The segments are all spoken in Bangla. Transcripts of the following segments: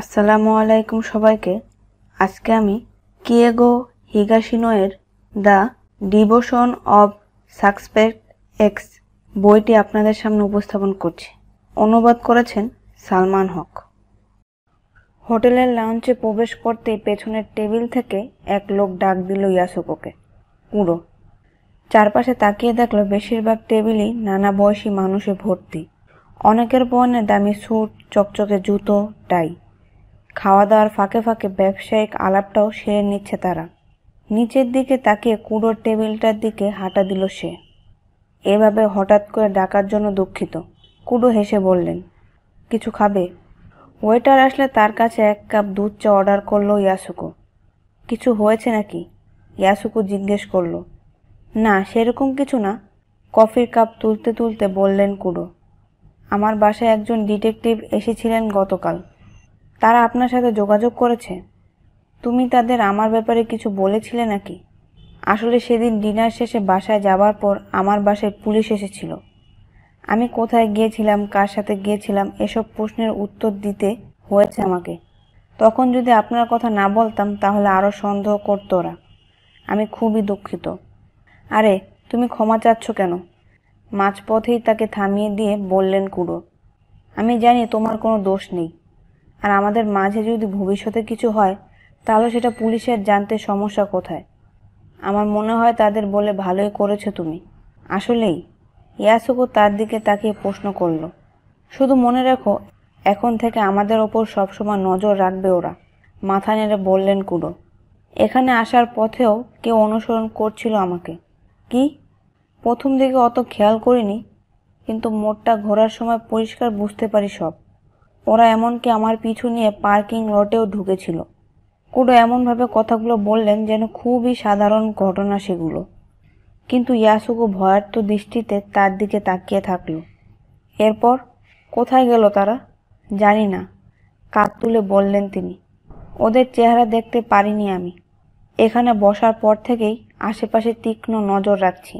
আসসালামু আলাইকুম সবাইকে আজকে আমি কিয়েগো হিগাসিনোয়ের The Devotion of Suspect X বইটি আপনাদের সামনে উপস্থাপন করছি অনুবাদ করেছেন সালমান হক হোটেলের লাঞ্চে প্রবেশ করতেই পেছনের টেবিল থেকে এক লোক ডাক দিল ইয়াসুকোকে পুরো চারপাশে তাকিয়ে দেখলো বেশিরভাগ টেবিলই নানা বয়সী মানুষে ভর্তি অনেকের বনে দামি স্যুট চকচকে জুতো টাই খাওয়া দাওয়ার ফাঁকে ফাঁকে ব্যবসায়িক আলাপটাও সেরে নিচ্ছে তারা নিচের দিকে তাকিয়ে কুড়োর টেবিলটার দিকে হাঁটা দিল সে এভাবে হঠাৎ করে ডাকার জন্য দুঃখিত কুডো হেসে বললেন কিছু খাবে ওয়েটার আসলে তার কাছে এক কাপ দুধ চা অর্ডার করলো ইয়াসুকো কিছু হয়েছে নাকি ইয়াসুকো জিজ্ঞেস করলো না সেরকম কিছু না কফির কাপ তুলতে তুলতে বললেন কুড়ো আমার বাসায় একজন ডিটেকটিভ এসেছিলেন গতকাল তারা আপনার সাথে যোগাযোগ করেছে তুমি তাদের আমার ব্যাপারে কিছু বলেছিলে নাকি আসলে সেদিন ডিনার শেষে বাসায় যাবার পর আমার বাসায় পুলিশ এসেছিল আমি কোথায় গিয়েছিলাম কার সাথে গিয়েছিলাম এসব প্রশ্নের উত্তর দিতে হয়েছে আমাকে তখন যদি আপনার কথা না বলতাম তাহলে আরও সন্দেহ করতো ওরা আমি খুবই দুঃখিত আরে তুমি ক্ষমা চাচ্ছ কেন মাঝপথেই তাকে থামিয়ে দিয়ে বললেন কুড়ো আমি জানি তোমার কোনো দোষ নেই আর আমাদের মাঝে যদি ভবিষ্যতে কিছু হয় তাহলে সেটা পুলিশের জানতে সমস্যা কোথায় আমার মনে হয় তাদের বলে ভালোই করেছো তুমি আসলেই ইয়াসুকো তার দিকে তাকিয়ে প্রশ্ন করলো শুধু মনে রেখো এখন থেকে আমাদের ওপর সবসময় নজর রাখবে ওরা মাথা নেড়ে বললেন কুড়ো এখানে আসার পথেও কেউ অনুসরণ করছিল আমাকে কি প্রথম দিকে অত খেয়াল করিনি কিন্তু মোটটা ঘোরার সময় পরিষ্কার বুঝতে পারি সব ওরা এমনকি আমার পিছু নিয়ে পার্কিং লটেও ঢুকেছিল কুডো এমনভাবে কথাগুলো বললেন যেন খুবই সাধারণ ঘটনা সেগুলো কিন্তু ইয়াসুকু ভয়ার্থ দৃষ্টিতে তার দিকে তাকিয়ে থাকল এরপর কোথায় গেল তারা জানি না কাক তুলে বললেন তিনি ওদের চেহারা দেখতে পারিনি আমি এখানে বসার পর থেকেই আশেপাশে তীক্ষ্ণ নজর রাখছি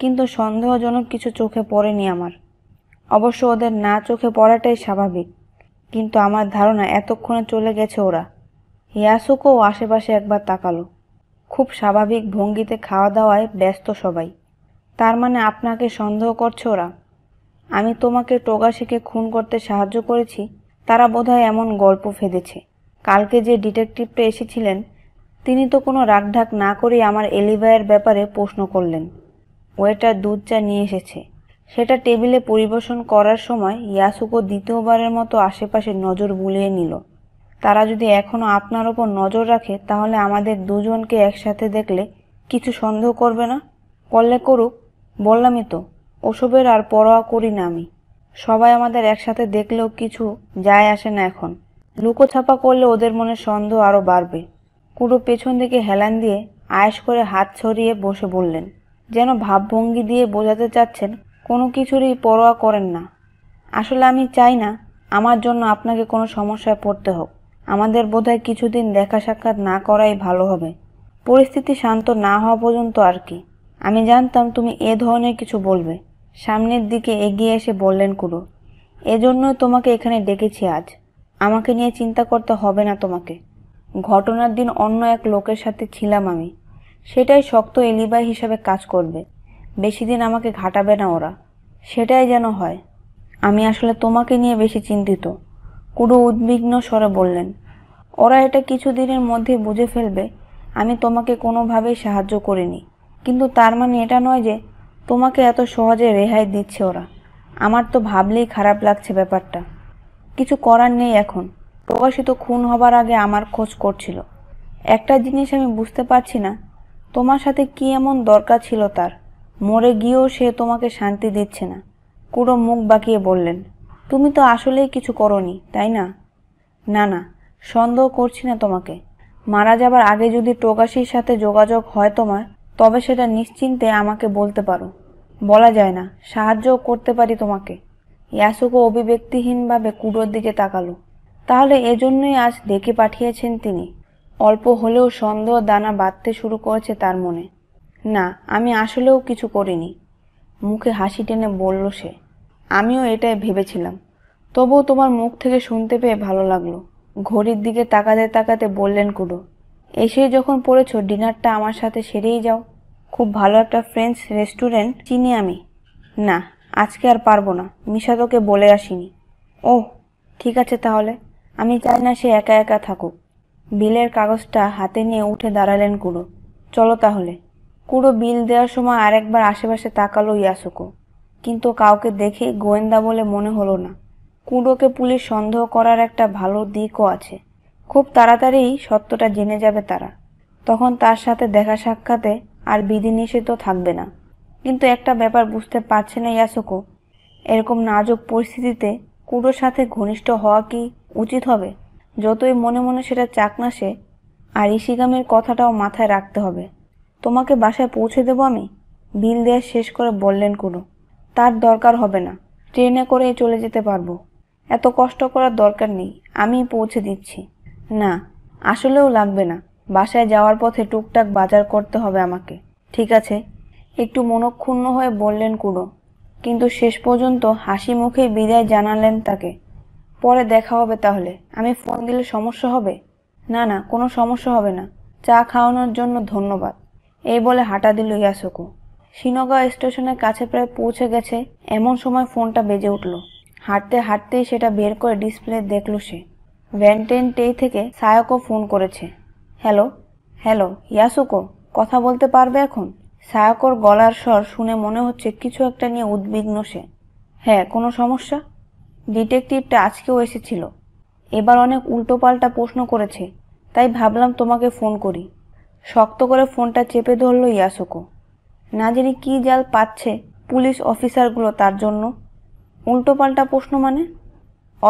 কিন্তু সন্দেহজনক কিছু চোখে পড়েনি আমার অবশ্য ওদের না চোখে পড়াটাই স্বাভাবিক কিন্তু আমার ধারণা এতক্ষণে চলে গেছে ওরা ইয়াসুকও আশেপাশে একবার তাকালো খুব স্বাভাবিক ভঙ্গিতে খাওয়া দাওয়ায় ব্যস্ত সবাই তার মানে আপনাকে সন্দেহ করছে ওরা আমি তোমাকে টোগাশিকে খুন করতে সাহায্য করেছি তারা বোধহয় এমন গল্প ফেঁদেছে কালকে যে ডিটেকটিভটা এসেছিলেন তিনি তো কোনো রাগঢাক না করেই আমার এলিভায়ের ব্যাপারে প্রশ্ন করলেন ওয়েটার দুধ চা নিয়ে এসেছে সেটা টেবিলে পরিবেশন করার সময় ইয়াসুকো দ্বিতীয়বারের মতো আশেপাশে নজর বুলিয়ে নিল তারা যদি এখনও আপনার ওপর নজর রাখে তাহলে আমাদের দুজনকে একসাথে দেখলে কিছু সন্দেহ করবে না করলে করুক বললামই তো ওসবের আর পরোয়া করি না আমি সবাই আমাদের একসাথে দেখলেও কিছু যায় আসে না এখন লুকোছাপা করলে ওদের মনে সন্দেহ আরও বাড়বে কুড়ো পেছন দিকে হেলান দিয়ে আয়েস করে হাত ছড়িয়ে বসে বললেন যেন ভাবভঙ্গি দিয়ে বোঝাতে চাচ্ছেন কোনো কিছুরই পরোয়া করেন না আসলে আমি চাই না আমার জন্য আপনাকে কোনো সমস্যায় পড়তে হোক আমাদের বোধ হয় কিছুদিন দেখা সাক্ষাৎ না করাই ভালো হবে পরিস্থিতি শান্ত না হওয়া পর্যন্ত আর কি আমি জানতাম তুমি এ ধরনের কিছু বলবে সামনের দিকে এগিয়ে এসে বললেন কুরু এজন্য তোমাকে এখানে ডেকেছি আজ আমাকে নিয়ে চিন্তা করতে হবে না তোমাকে ঘটনার দিন অন্য এক লোকের সাথে ছিলাম আমি সেটাই শক্ত এলিবাই হিসাবে কাজ করবে বেশি দিন আমাকে ঘাটাবে না ওরা সেটাই যেন হয় আমি আসলে তোমাকে নিয়ে বেশি চিন্তিত কুডু উদ্বিগ্ন স্বরে বললেন ওরা এটা কিছুদিনের মধ্যে বুঝে ফেলবে আমি তোমাকে কোনোভাবেই সাহায্য করিনি কিন্তু তার মানে এটা নয় যে তোমাকে এত সহজে রেহাই দিচ্ছে ওরা আমার তো ভাবলেই খারাপ লাগছে ব্যাপারটা কিছু করার নেই এখন প্রকাশিত খুন হবার আগে আমার খোঁজ করছিল একটা জিনিস আমি বুঝতে পারছি না তোমার সাথে কি এমন দরকার ছিল তার মরে গিয়েও সে তোমাকে শান্তি দিচ্ছে না কুড়ো মুখ বাঁকিয়ে বললেন তুমি তো আসলেই কিছু করনি তাই না না না সন্দেহ করছি না তোমাকে মারা যাবার আগে যদি টোকাশির সাথে যোগাযোগ হয় তোমার তবে সেটা নিশ্চিন্তে আমাকে বলতে পারো বলা যায় না সাহায্যও করতে পারি তোমাকে ইয়াসুকো অভিব্যক্তিহীনভাবে কুড়োর দিকে তাকালো তাহলে এজন্যই আজ ডেকে পাঠিয়েছেন তিনি অল্প হলেও সন্দেহ দানা বাঁধতে শুরু করেছে তার মনে না আমি আসলেও কিছু করিনি মুখে হাসি টেনে বলল সে আমিও এটাই ভেবেছিলাম তবুও তোমার মুখ থেকে শুনতে পেয়ে ভালো লাগলো ঘড়ির দিকে তাকাতে তাকাতে বললেন কুড়ো এসে যখন পড়েছ ডিনারটা আমার সাথে সেরেই যাও খুব ভালো একটা ফ্রেঞ্চ রেস্টুরেন্ট চিনি আমি না আজকে আর পারবো না মিশা তোকে বলে আসিনি ও ঠিক আছে তাহলে আমি চাই না সে একা একা থাকুক বিলের কাগজটা হাতে নিয়ে উঠে দাঁড়ালেন কুড়ো চলো তাহলে কুড়ো বিল দেওয়ার সময় আরেকবার আশেপাশে তাকালো ইয়াসুকো কিন্তু কাউকে দেখে গোয়েন্দা বলে মনে হলো না কুঁড়োকে পুলিশ সন্দেহ করার একটা ভালো দিকও আছে খুব তাড়াতাড়ি সত্যটা জেনে যাবে তারা তখন তার সাথে দেখা সাক্ষাতে আর বিধিনিষেধও থাকবে না কিন্তু একটা ব্যাপার বুঝতে পারছে না ইয়াসুকো এরকম নাজুক পরিস্থিতিতে কুড়োর সাথে ঘনিষ্ঠ হওয়া কি উচিত হবে যতই মনে মনে সেটা চাক সে আর ইশিগামের কথাটাও মাথায় রাখতে হবে তোমাকে বাসায় পৌঁছে দেবো আমি বিল দেয়া শেষ করে বললেন কুনু তার দরকার হবে না ট্রেনে করে চলে যেতে পারবো এত কষ্ট করার দরকার নেই আমি পৌঁছে দিচ্ছি না আসলেও লাগবে না বাসায় যাওয়ার পথে টুকটাক বাজার করতে হবে আমাকে ঠিক আছে একটু মনক্ষুণ্ণ হয়ে বললেন কুড়ো কিন্তু শেষ পর্যন্ত হাসি মুখেই বিদায় জানালেন তাকে পরে দেখা হবে তাহলে আমি ফোন দিলে সমস্যা হবে না না কোনো সমস্যা হবে না চা খাওয়ানোর জন্য ধন্যবাদ এই বলে হাঁটা দিল ইয়াসুকু শিনগাঁও স্টেশনের কাছে প্রায় পৌঁছে গেছে এমন সময় ফোনটা বেজে উঠল হাঁটতে হাঁটতেই সেটা বের করে ডিসপ্লে দেখল সে ভ্যানটেন টেই থেকে সায়কও ফোন করেছে হ্যালো হ্যালো ইয়াসুকো কথা বলতে পারবে এখন সায়কর গলার স্বর শুনে মনে হচ্ছে কিছু একটা নিয়ে উদ্বিগ্ন সে হ্যাঁ কোনো সমস্যা ডিটেকটিভটা আজকেও এসেছিল এবার অনেক উল্টোপাল্টা প্রশ্ন করেছে তাই ভাবলাম তোমাকে ফোন করি শক্ত করে ফোনটা চেপে ধরল ইয়াসুকো না জানি কী জাল পাচ্ছে পুলিশ অফিসারগুলো তার জন্য উল্টোপাল্টা প্রশ্ন মানে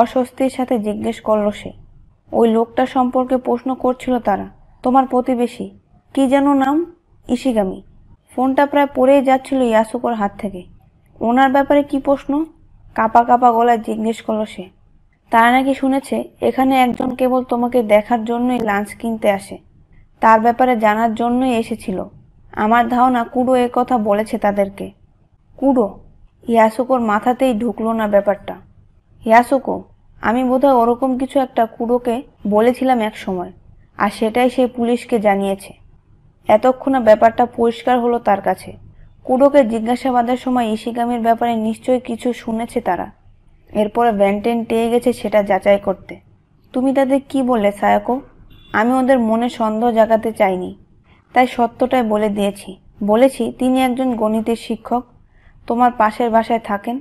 অস্বস্তির সাথে জিজ্ঞেস করল সে ওই লোকটা সম্পর্কে প্রশ্ন করছিল তারা তোমার প্রতিবেশী কি যেন নাম ইশিগামি ফোনটা প্রায় পড়েই যাচ্ছিল ইয়াসুকোর হাত থেকে ওনার ব্যাপারে কি প্রশ্ন কাপা কাপা গলায় জিজ্ঞেস করলো সে তারা নাকি শুনেছে এখানে একজন কেবল তোমাকে দেখার জন্যই লাঞ্চ কিনতে আসে তার ব্যাপারে জানার জন্যই এসেছিল আমার ধারণা কুড়ো এ কথা বলেছে তাদেরকে কুড়ো ইয়াসুকোর মাথাতেই ঢুকলো না ব্যাপারটা ইয়াসুকো আমি বোধহয় ওরকম কিছু একটা কুড়োকে বলেছিলাম এক সময় আর সেটাই সে পুলিশকে জানিয়েছে এতক্ষণে ব্যাপারটা পরিষ্কার হলো তার কাছে কুড়োকে জিজ্ঞাসাবাদের সময় ইশিগামির ব্যাপারে নিশ্চয়ই কিছু শুনেছে তারা এরপরে ভ্যান্টেন টেয়ে গেছে সেটা যাচাই করতে তুমি তাদের কি বললে সায়াকো আমি ওদের মনে সন্দেহ জাগাতে চাইনি তাই সত্যটাই বলে দিয়েছি বলেছি তিনি একজন গণিতের শিক্ষক তোমার পাশের বাসায় থাকেন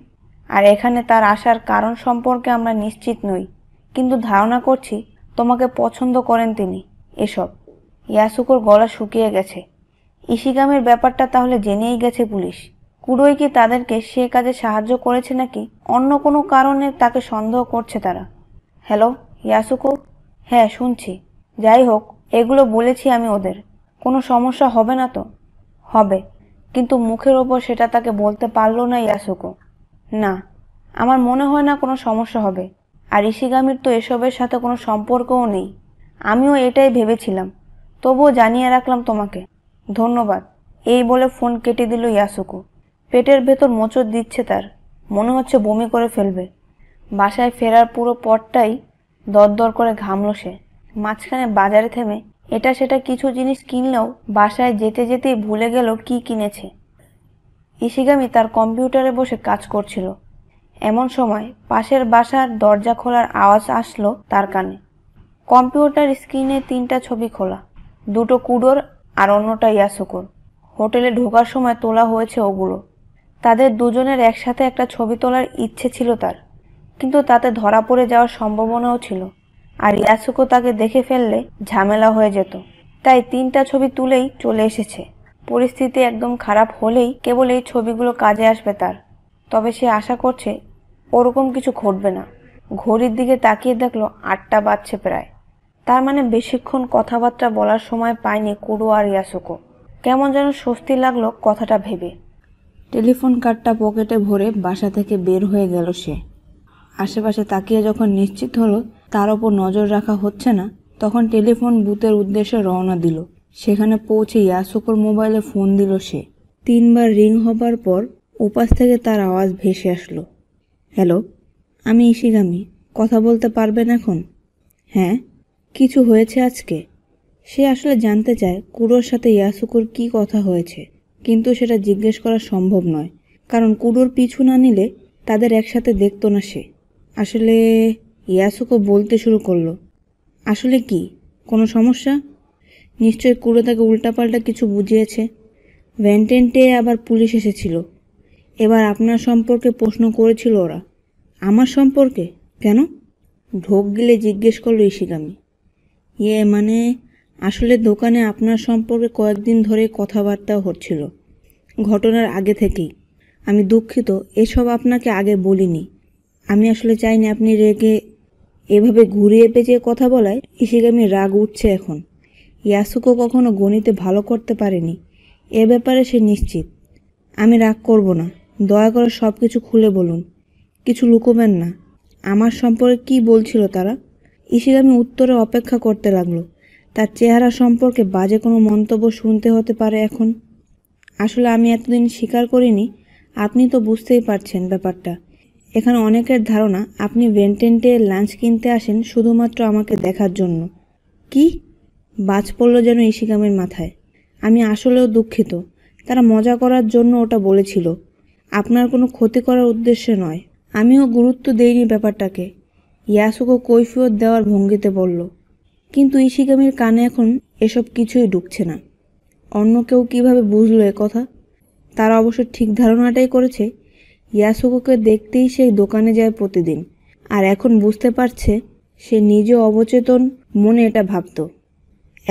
আর এখানে তার আসার কারণ সম্পর্কে আমরা নিশ্চিত নই কিন্তু ধারণা করছি তোমাকে পছন্দ করেন তিনি এসব ইয়াসুকোর গলা শুকিয়ে গেছে ইশিগামের ব্যাপারটা তাহলে জেনেই গেছে পুলিশ কুড়োই কি তাদেরকে সে কাজে সাহায্য করেছে নাকি অন্য কোনো কারণে তাকে সন্দেহ করছে তারা হ্যালো ইয়াসুকো হ্যাঁ শুনছি যাই হোক এগুলো বলেছি আমি ওদের কোনো সমস্যা হবে না তো হবে কিন্তু মুখের ওপর সেটা তাকে বলতে পারলো না ইয়াসুকো না আমার মনে হয় না কোনো সমস্যা হবে আর ঋষিগামীর তো এসবের সাথে কোনো সম্পর্কও নেই আমিও এটাই ভেবেছিলাম তবুও জানিয়ে রাখলাম তোমাকে ধন্যবাদ এই বলে ফোন কেটে দিল ইয়াসুকো পেটের ভেতর মোচর দিচ্ছে তার মনে হচ্ছে বমি করে ফেলবে বাসায় ফেরার পুরো পথটাই দরদর করে ঘামল সে মাঝখানে বাজারে থেমে এটা সেটা কিছু জিনিস কিনলেও বাসায় যেতে যেতেই ভুলে গেল কি কিনেছে ইশিগামি তার কম্পিউটারে বসে কাজ করছিল এমন সময় পাশের বাসার দরজা খোলার আওয়াজ আসলো তার কানে কম্পিউটার স্ক্রিনে তিনটা ছবি খোলা দুটো কুডোর আর অন্যটা ইয়াসুকুর হোটেলে ঢোকার সময় তোলা হয়েছে ওগুলো তাদের দুজনের একসাথে একটা ছবি তোলার ইচ্ছে ছিল তার কিন্তু তাতে ধরা পড়ে যাওয়ার সম্ভাবনাও ছিল আর ইয়াসুকো তাকে দেখে ফেললে ঝামেলা হয়ে যেত তাই তিনটা ছবি তুলেই চলে এসেছে পরিস্থিতি একদম খারাপ হলেই কেবল এই ছবিগুলো কাজে আসবে তার তবে সে আশা করছে ওরকম কিছু ঘটবে না ঘড়ির দিকে তাকিয়ে দেখলো আটটা বাজছে প্রায় তার মানে বেশিক্ষণ কথাবার্তা বলার সময় পায়নি কুরু আর ইয়াসুকো কেমন যেন স্বস্তি লাগলো কথাটা ভেবে টেলিফোন কার্ডটা পকেটে ভরে বাসা থেকে বের হয়ে গেল সে আশেপাশে তাকিয়ে যখন নিশ্চিত হলো তার ওপর নজর রাখা হচ্ছে না তখন টেলিফোন বুথের উদ্দেশ্যে রওনা দিল সেখানে পৌঁছে ইয়াসুকর মোবাইলে ফোন দিল সে তিনবার রিং হবার পর উপাস থেকে তার আওয়াজ ভেসে আসলো হ্যালো আমি ইশিগামি কথা বলতে পারবেন এখন হ্যাঁ কিছু হয়েছে আজকে সে আসলে জানতে চায় কুড়োর সাথে ইয়াসুকুর কি কথা হয়েছে কিন্তু সেটা জিজ্ঞেস করা সম্ভব নয় কারণ কুরোর পিছু না নিলে তাদের একসাথে দেখতো না সে আসলে ইয়াসুকো বলতে শুরু করলো আসলে কি কোনো সমস্যা নিশ্চয় কুড়ো তাকে উল্টাপাল্টা কিছু বুঝিয়েছে ভ্যানটেন্টে আবার পুলিশ এসেছিল এবার আপনার সম্পর্কে প্রশ্ন করেছিল ওরা আমার সম্পর্কে কেন ঢোক গেলে জিজ্ঞেস করলো ইশিকামি ইয়ে মানে আসলে দোকানে আপনার সম্পর্কে কয়েকদিন ধরে কথাবার্তা হচ্ছিল ঘটনার আগে থেকেই আমি দুঃখিত এসব আপনাকে আগে বলিনি আমি আসলে চাইনি আপনি রেগে এভাবে ঘুরিয়ে পেঁচিয়ে কথা বলায় ইশিগামির রাগ উঠছে এখন ইয়াসুকো কখনো গণিতে ভালো করতে পারেনি এ ব্যাপারে সে নিশ্চিত আমি রাগ করব না দয়া করে সব কিছু খুলে বলুন কিছু লুকোবেন না আমার সম্পর্কে কি বলছিল তারা ইশিগামি উত্তরে অপেক্ষা করতে লাগলো তার চেহারা সম্পর্কে বাজে কোনো মন্তব্য শুনতে হতে পারে এখন আসলে আমি এতদিন স্বীকার করিনি আপনি তো বুঝতেই পারছেন ব্যাপারটা এখানে অনেকের ধারণা আপনি ভেন্টেন্টে লাঞ্চ কিনতে আসেন শুধুমাত্র আমাকে দেখার জন্য কি বাজ পড়ল যেন ইশিকামের মাথায় আমি আসলেও দুঃখিত তারা মজা করার জন্য ওটা বলেছিল আপনার কোনো ক্ষতি করার উদ্দেশ্যে নয় আমিও গুরুত্ব দেইনি ব্যাপারটাকে ইয়াসুকো কৈফিয়ত দেওয়ার ভঙ্গিতে বলল কিন্তু ইশিকামির কানে এখন এসব কিছুই ঢুকছে না অন্য কেউ কীভাবে বুঝলো কথা তারা অবশ্য ঠিক ধারণাটাই করেছে ইয়াসুকোকে দেখতেই সেই দোকানে যায় প্রতিদিন আর এখন বুঝতে পারছে সে নিজে অবচেতন মনে এটা ভাবত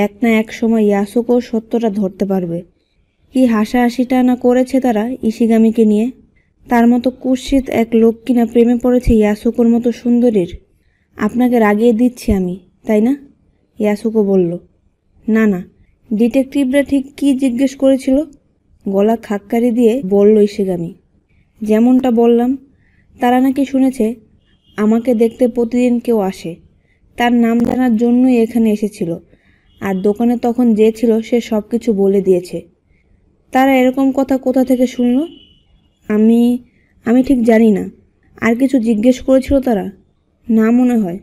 এক না এক সময় ইয়াসুকো সত্যটা ধরতে পারবে কি হাসাহাসিটা না করেছে তারা ইশিগামীকে নিয়ে তার মতো কুৎসিত এক লোক কিনা প্রেমে পড়েছে ইয়াসুকোর মতো সুন্দরীর আপনাকে রাগিয়ে দিচ্ছি আমি তাই না ইয়াসুকো বলল না না ডিটেকটিভরা ঠিক কি জিজ্ঞেস করেছিল গলা খাক্কারি দিয়ে বলল ইশিগামী যেমনটা বললাম তারা নাকি শুনেছে আমাকে দেখতে প্রতিদিন কেউ আসে তার নাম জানার জন্যই এখানে এসেছিল আর দোকানে তখন যে ছিল সে সব কিছু বলে দিয়েছে তারা এরকম কথা কোথা থেকে শুনল আমি আমি ঠিক জানি না আর কিছু জিজ্ঞেস করেছিল তারা না মনে হয়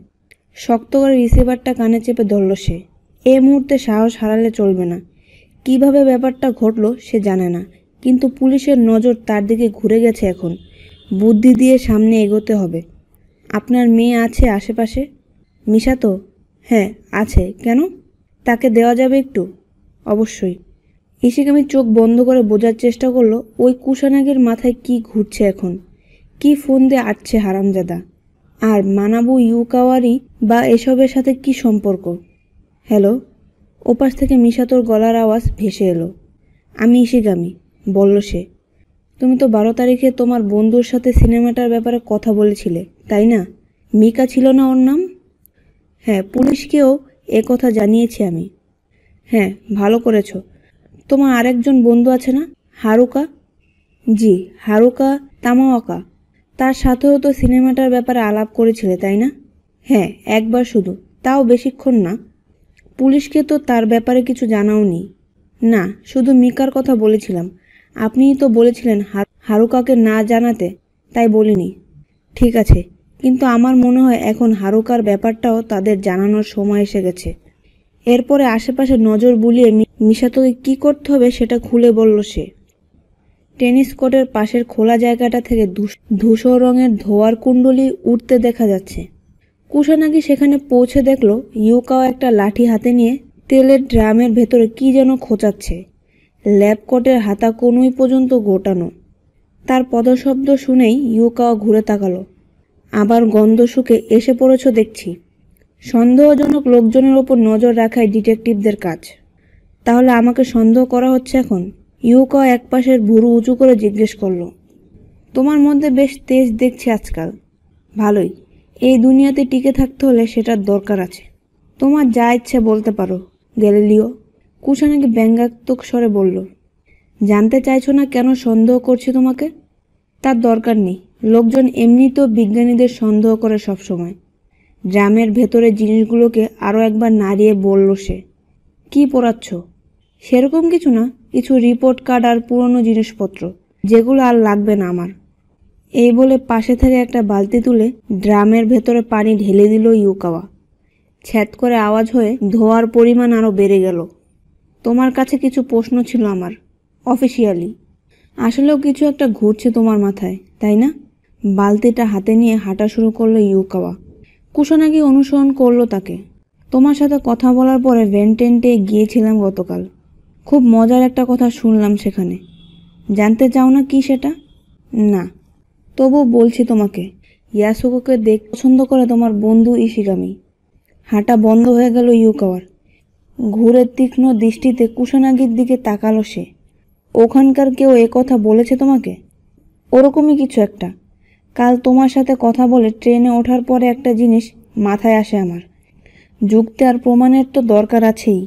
শক্ত করে রিসিভারটা কানে চেপে ধরল সে এ মুহূর্তে সাহস হারালে চলবে না কিভাবে ব্যাপারটা ঘটল সে জানে না কিন্তু পুলিশের নজর তার দিকে ঘুরে গেছে এখন বুদ্ধি দিয়ে সামনে এগোতে হবে আপনার মেয়ে আছে আশেপাশে মিশা তো হ্যাঁ আছে কেন তাকে দেওয়া যাবে একটু অবশ্যই আমি চোখ বন্ধ করে বোঝার চেষ্টা করলো ওই কুশানাগের মাথায় কি ঘুরছে এখন কি ফোন দিয়ে আটছে হারামজাদা আর মানাবু ইউকাওয়ারি বা এসবের সাথে কি সম্পর্ক হ্যালো ওপাশ থেকে মিশাতোর গলার আওয়াজ ভেসে এলো আমি ইশিগামি বলল সে তুমি তো বারো তারিখে তোমার বন্ধুর সাথে সিনেমাটার ব্যাপারে কথা বলেছিলে তাই না মিকা ছিল না ওর নাম হ্যাঁ পুলিশকেও এ কথা জানিয়েছি আমি হ্যাঁ ভালো করেছ তোমার আরেকজন বন্ধু আছে না হারুকা জি হারুকা তামাওয়াকা তার সাথেও তো সিনেমাটার ব্যাপারে আলাপ করেছিলে তাই না হ্যাঁ একবার শুধু তাও বেশিক্ষণ না পুলিশকে তো তার ব্যাপারে কিছু জানাওনি না শুধু মিকার কথা বলেছিলাম আপনিই তো বলেছিলেন হারুকাকে না জানাতে তাই বলিনি ঠিক আছে কিন্তু আমার মনে হয় এখন হারুকার ব্যাপারটাও তাদের জানানোর সময় এসে গেছে এরপরে আশেপাশে নজর বুলিয়ে মিশাতোকে কি করতে হবে সেটা খুলে বলল সে টেনিস কোর্টের পাশের খোলা জায়গাটা থেকে ধূসর রঙের ধোয়ার কুণ্ডলি উঠতে দেখা যাচ্ছে কুশা নাকি সেখানে পৌঁছে দেখল ইউকাও একটা লাঠি হাতে নিয়ে তেলের ড্রামের ভেতরে কি যেন খোঁচাচ্ছে ল্যাবকোটের হাতা কনুই পর্যন্ত গোটানো তার পদশব্দ শুনেই ইউকাও ঘুরে তাকালো আবার গন্ধ শুকে এসে পড়েছ দেখছি সন্দেহজনক লোকজনের ওপর নজর রাখাই ডিটেকটিভদের কাজ তাহলে আমাকে সন্দেহ করা হচ্ছে এখন ইউকা একপাশের ভুরু উঁচু করে জিজ্ঞেস করল তোমার মধ্যে বেশ তেজ দেখছি আজকাল ভালোই এই দুনিয়াতে টিকে থাকতে হলে সেটার দরকার আছে তোমার যা ইচ্ছে বলতে পারো গ্যালিলিও কুষানাকে ব্যঙ্গাত্মক স্বরে বলল জানতে চাইছো না কেন সন্দেহ করছি তোমাকে তার দরকার নেই লোকজন এমনিতেও বিজ্ঞানীদের সন্দেহ করে সবসময় ড্রামের ভেতরে জিনিসগুলোকে আরও একবার নাড়িয়ে বলল সে কি পড়াচ্ছ সেরকম কিছু না কিছু রিপোর্ট কার্ড আর পুরনো জিনিসপত্র যেগুলো আর লাগবে না আমার এই বলে পাশে থেকে একটা বালতি তুলে ড্রামের ভেতরে পানি ঢেলে দিল ইউকাওয়া ছ্যাত করে আওয়াজ হয়ে ধোয়ার পরিমাণ আরও বেড়ে গেল তোমার কাছে কিছু প্রশ্ন ছিল আমার অফিসিয়ালি আসলেও কিছু একটা ঘুরছে তোমার মাথায় তাই না বালতিটা হাতে নিয়ে হাঁটা শুরু করলো ইউকাওয়া কুশনাগি অনুসরণ করলো তাকে তোমার সাথে কথা বলার পরে ভেন্টেন্টে গিয়েছিলাম গতকাল খুব মজার একটা কথা শুনলাম সেখানে জানতে চাও না কি সেটা না তবু বলছি তোমাকে ইয়াসুকোকে দেখ পছন্দ করে তোমার বন্ধু ইশিগামি হাঁটা বন্ধ হয়ে গেল ইউকাওয়ার ঘুরে তীক্ষ্ণ দৃষ্টিতে কুশনাগির দিকে তাকালো সে ওখানকার কেউ এ কথা বলেছে তোমাকে ওরকমই কিছু একটা কাল তোমার সাথে কথা বলে ট্রেনে ওঠার পরে একটা জিনিস মাথায় আসে আমার যুক্তি আর প্রমাণের তো দরকার আছেই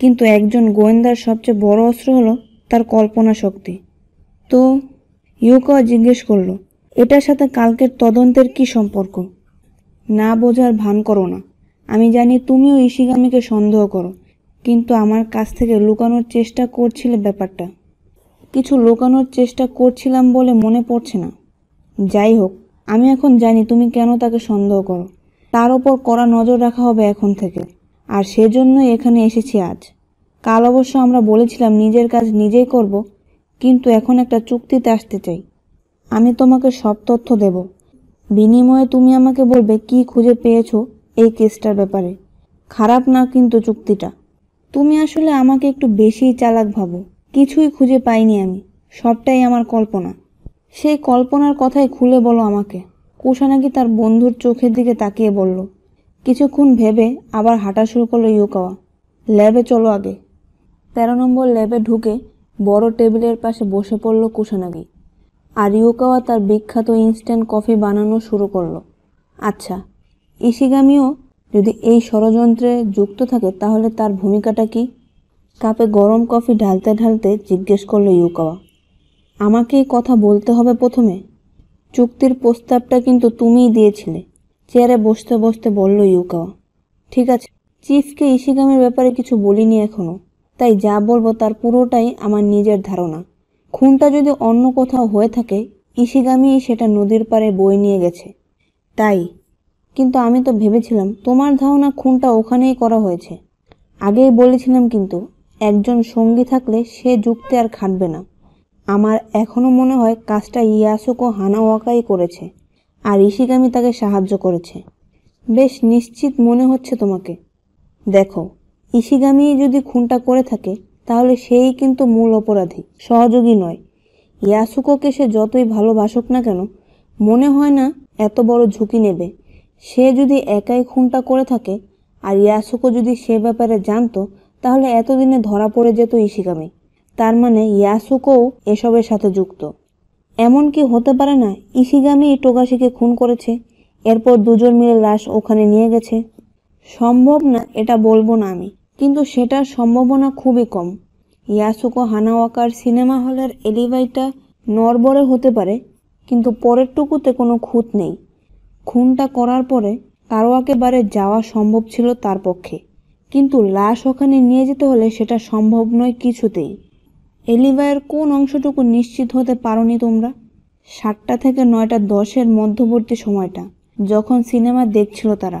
কিন্তু একজন গোয়েন্দার সবচেয়ে বড় অস্ত্র হলো তার কল্পনা শক্তি তো ইউকা জিজ্ঞেস করলো এটার সাথে কালকের তদন্তের কি সম্পর্ক না বোঝার ভান করো না আমি জানি তুমিও ইশিগামীকে সন্দেহ করো কিন্তু আমার কাছ থেকে লুকানোর চেষ্টা করছিল ব্যাপারটা কিছু লুকানোর চেষ্টা করছিলাম বলে মনে পড়ছে না যাই হোক আমি এখন জানি তুমি কেন তাকে সন্দেহ করো তার ওপর কড়া নজর রাখা হবে এখন থেকে আর সেজন্যই এখানে এসেছি আজ কাল অবশ্য আমরা বলেছিলাম নিজের কাজ নিজেই করব কিন্তু এখন একটা চুক্তিতে আসতে চাই আমি তোমাকে সব তথ্য দেব বিনিময়ে তুমি আমাকে বলবে কি খুঁজে পেয়েছো এই কেসটার ব্যাপারে খারাপ না কিন্তু চুক্তিটা তুমি আসলে আমাকে একটু বেশিই চালাক ভাবো কিছুই খুঁজে পাইনি আমি সবটাই আমার কল্পনা সেই কল্পনার কথাই খুলে বলো আমাকে কুষা নাকি তার বন্ধুর চোখের দিকে তাকিয়ে বলল কিছুক্ষণ ভেবে আবার হাঁটা শুরু করলো ইউকাওয়া ল্যাবে চলো আগে তেরো নম্বর ল্যাবে ঢুকে বড় টেবিলের পাশে বসে পড়ল কুশানাগি আর ইউকাওয়া তার বিখ্যাত ইনস্ট্যান্ট কফি বানানো শুরু করলো আচ্ছা ইশিগামিও যদি এই ষড়যন্ত্রে যুক্ত থাকে তাহলে তার ভূমিকাটা কি কাপে গরম কফি ঢালতে ঢালতে জিজ্ঞেস করলো ইউকাওয়া আমাকেই কথা বলতে হবে প্রথমে চুক্তির প্রস্তাবটা কিন্তু তুমিই দিয়েছিলে চেয়ারে বসতে বসতে বলল ইউকাওয়া ঠিক আছে চিফকে ইসিগামের ব্যাপারে কিছু বলিনি এখনও তাই যা বলবো তার পুরোটাই আমার নিজের ধারণা খুনটা যদি অন্য কোথাও হয়ে থাকে ইশিগামি সেটা নদীর পাড়ে বয়ে নিয়ে গেছে তাই কিন্তু আমি তো ভেবেছিলাম তোমার ধারণা খুনটা ওখানেই করা হয়েছে আগেই বলেছিলাম কিন্তু একজন সঙ্গী থাকলে সে যুক্তি আর খাটবে না আমার এখনও মনে হয় কাজটা ইয়াসুকো হানাওয়াকাই করেছে আর ইশিকামি তাকে সাহায্য করেছে বেশ নিশ্চিত মনে হচ্ছে তোমাকে দেখো ইশিগামি যদি খুনটা করে থাকে তাহলে সেই কিন্তু মূল অপরাধী সহযোগী নয় ইয়াসুকোকে সে যতই ভালোবাসুক না কেন মনে হয় না এত বড় ঝুঁকি নেবে সে যদি একাই খুনটা করে থাকে আর ইয়াসুকো যদি সে ব্যাপারে জানতো তাহলে এতদিনে ধরা পড়ে যেত ইশিকামি তার মানে ইয়াসুকোও এসবের সাথে যুক্ত এমন কি হতে পারে না ইশিগামি টোকাশিকে খুন করেছে এরপর দুজন মিলে লাশ ওখানে নিয়ে গেছে সম্ভব না এটা বলবো না আমি কিন্তু সেটার সম্ভাবনা খুবই কম ইয়াসুকো হানাওয়াকার সিনেমা হলের এলিভাইটা নরবরে হতে পারে কিন্তু পরেরটুকুতে কোনো খুঁত নেই খুনটা করার পরে কারো বারে যাওয়া সম্ভব ছিল তার পক্ষে কিন্তু লাশ ওখানে নিয়ে যেতে হলে সেটা সম্ভব নয় কিছুতেই এলিভায়ের কোন অংশটুকু নিশ্চিত হতে পারোনি তোমরা সাতটা থেকে নয়টা দশের মধ্যবর্তী সময়টা যখন সিনেমা দেখছিল তারা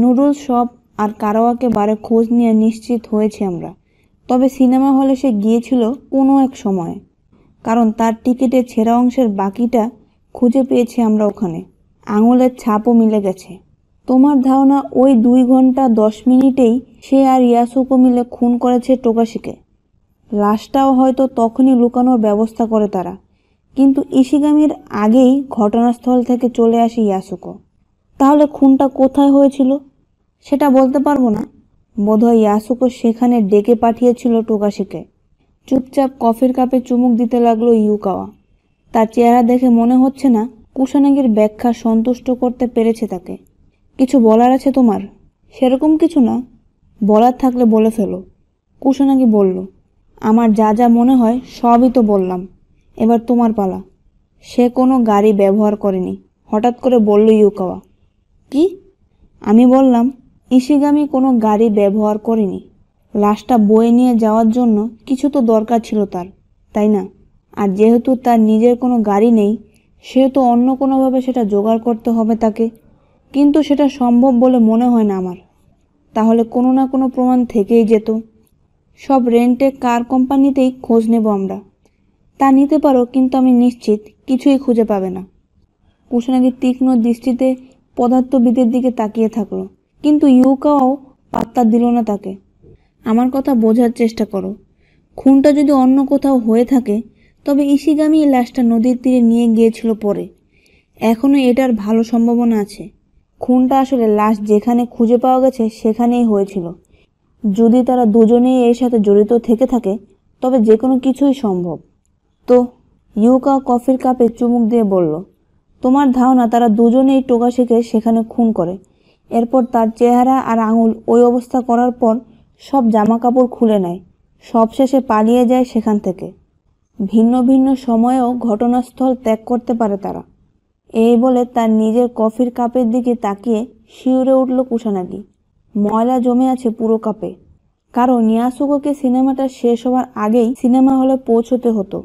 নুডলস সব আর কারোয়াকে বারে খোঁজ নিয়ে নিশ্চিত হয়েছি আমরা তবে সিনেমা হলে সে গিয়েছিল কোনো এক সময় কারণ তার টিকিটের ছেঁড়া অংশের বাকিটা খুঁজে পেয়েছি আমরা ওখানে আঙুলের ছাপও মিলে গেছে তোমার ধারণা ওই দুই ঘন্টা দশ মিনিটেই সে আর ইয়াসুকো মিলে খুন করেছে টোকাশিকে লাশটাও হয়তো তখনই লুকানোর ব্যবস্থা করে তারা কিন্তু ইশিগামির আগেই ঘটনাস্থল থেকে চলে আসে ইয়াসুকো তাহলে খুনটা কোথায় হয়েছিল সেটা বলতে পারবো না বোধহয় ইয়াসুকো সেখানে ডেকে পাঠিয়েছিল টোকাশিকে চুপচাপ কফির কাপে চুমুক দিতে লাগলো ইউকাওয়া তার চেহারা দেখে মনে হচ্ছে না কুশানাগির ব্যাখ্যা সন্তুষ্ট করতে পেরেছে তাকে কিছু বলার আছে তোমার সেরকম কিছু না বলার থাকলে বলে ফেলো কুশানাগি বলল আমার যা যা মনে হয় সবই তো বললাম এবার তোমার পালা সে কোনো গাড়ি ব্যবহার করেনি হঠাৎ করে বলল ইউকাওয়া কি আমি বললাম ইশিগামি কোনো গাড়ি ব্যবহার করেনি লাশটা বয়ে নিয়ে যাওয়ার জন্য কিছু তো দরকার ছিল তার তাই না আর যেহেতু তার নিজের কোনো গাড়ি নেই সেহেতু অন্য কোনোভাবে সেটা জোগাড় করতে হবে তাকে কিন্তু সেটা সম্ভব বলে মনে হয় না আমার তাহলে কোনো না কোনো প্রমাণ থেকেই যেত সব রেন্টে কার কোম্পানিতেই খোঁজ নেব আমরা তা নিতে পারো কিন্তু আমি নিশ্চিত কিছুই খুঁজে পাবে না কুশনাগি তীক্ষ্ণ দৃষ্টিতে পদার্থবিদের দিকে তাকিয়ে থাকলো কিন্তু ইউকাও পাত্তা দিল না তাকে আমার কথা বোঝার চেষ্টা করো খুনটা যদি অন্য কোথাও হয়ে থাকে তবে এই লাশটা নদীর তীরে নিয়ে গিয়েছিল পরে এখনও এটার ভালো সম্ভাবনা আছে খুনটা আসলে লাশ যেখানে খুঁজে পাওয়া গেছে সেখানেই হয়েছিল যদি তারা দুজনেই এর সাথে জড়িত থেকে থাকে তবে যে কোনো কিছুই সম্ভব তো ইউকা কফির কাপে চুমুক দিয়ে বলল তোমার ধারণা তারা দুজনেই টোকা টোকাশিকে সেখানে খুন করে এরপর তার চেহারা আর আঙুল ওই অবস্থা করার পর সব জামা কাপড় খুলে নেয় সবশেষে পালিয়ে যায় সেখান থেকে ভিন্ন ভিন্ন সময়েও ঘটনাস্থল ত্যাগ করতে পারে তারা এই বলে তার নিজের কফির কাপের দিকে তাকিয়ে শিউরে উঠল কুশানাগি ময়লা জমে আছে পুরো কাপে কারণ নিয়াসুকোকে সিনেমাটা শেষ হওয়ার আগেই সিনেমা হলে পৌঁছতে হতো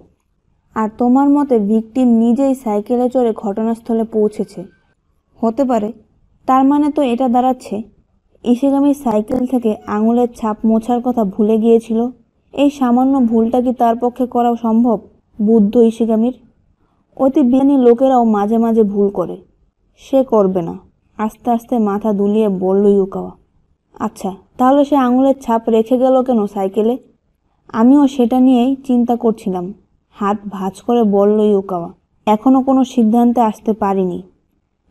আর তোমার মতে ভিকটিম নিজেই সাইকেলে চড়ে ঘটনাস্থলে পৌঁছেছে হতে পারে তার মানে তো এটা দাঁড়াচ্ছে ইসেগামি সাইকেল থেকে আঙুলের ছাপ মোছার কথা ভুলে গিয়েছিল এই সামান্য ভুলটা কি তার পক্ষে করাও সম্ভব বুদ্ধ ইসিগামীর অতি বিজ্ঞানী লোকেরাও মাঝে মাঝে ভুল করে সে করবে না আস্তে আস্তে মাথা দুলিয়ে বলল ইউকাওয়া আচ্ছা তাহলে সে আঙুলের ছাপ রেখে গেল কেন সাইকেলে আমিও সেটা নিয়েই চিন্তা করছিলাম হাত ভাঁজ করে বলল ইউকাওয়া এখনও কোনো সিদ্ধান্তে আসতে পারিনি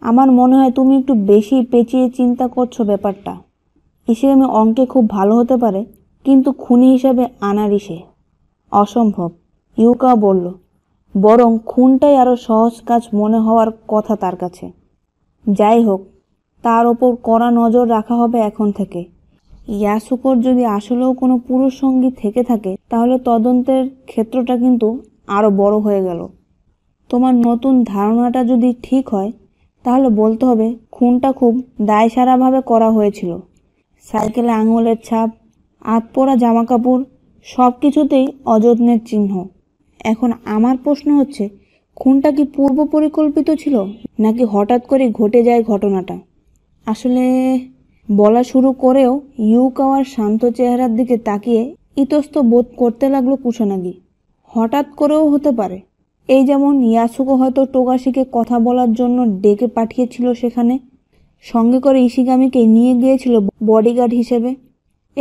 আমার মনে হয় তুমি একটু বেশি পেঁচিয়ে চিন্তা করছো ব্যাপারটা ইসে আমি অঙ্কে খুব ভালো হতে পারে কিন্তু খুনি হিসাবে আনারি সে অসম্ভব ইউকা বলল বরং খুনটাই আরও সহজ কাজ মনে হওয়ার কথা তার কাছে যাই হোক তার ওপর কড়া নজর রাখা হবে এখন থেকে ইয়াসুকোর যদি আসলেও কোনো পুরুষ সঙ্গী থেকে থাকে তাহলে তদন্তের ক্ষেত্রটা কিন্তু আরও বড় হয়ে গেল তোমার নতুন ধারণাটা যদি ঠিক হয় তাহলে বলতে হবে খুনটা খুব দায়সারাভাবে করা হয়েছিল সাইকেলে আঙুলের ছাপ আতপোড়া জামা কাপড় সব কিছুতেই অযত্নের চিহ্ন এখন আমার প্রশ্ন হচ্ছে খুনটা কি পূর্ব পরিকল্পিত ছিল নাকি হঠাৎ করে ঘটে যায় ঘটনাটা আসলে বলা শুরু করেও ইউকাওয়ার শান্ত চেহারার দিকে তাকিয়ে ইতস্ত বোধ করতে লাগলো কুশানাগি হঠাৎ করেও হতে পারে এই যেমন ইয়াসুকো হয়তো টোগাশিকে কথা বলার জন্য ডেকে পাঠিয়েছিল সেখানে সঙ্গে করে ইশিগামিকে নিয়ে গিয়েছিল বডিগার্ড হিসেবে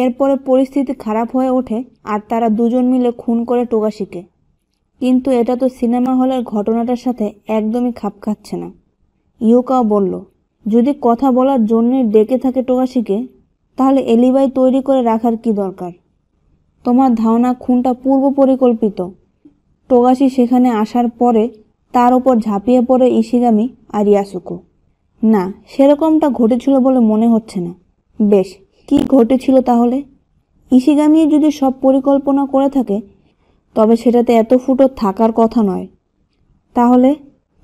এরপরে পরিস্থিতি খারাপ হয়ে ওঠে আর তারা দুজন মিলে খুন করে টোগাশিকে কিন্তু এটা তো সিনেমা হলের ঘটনাটার সাথে একদমই খাপ খাচ্ছে না ইয়োকাও বলল যদি কথা বলার জন্যই ডেকে থাকে শিখে তাহলে এলিবাই তৈরি করে রাখার কি দরকার তোমার ধারণা খুনটা পূর্ব পরিকল্পিত টোগাশি সেখানে আসার পরে তার ওপর ঝাঁপিয়ে পড়ে ইশিগামি আর ইয়াসুকু না সেরকমটা ঘটেছিল বলে মনে হচ্ছে না বেশ কি ঘটেছিল তাহলে ইসিগামিয়ে যদি সব পরিকল্পনা করে থাকে তবে সেটাতে এত ফুটো থাকার কথা নয় তাহলে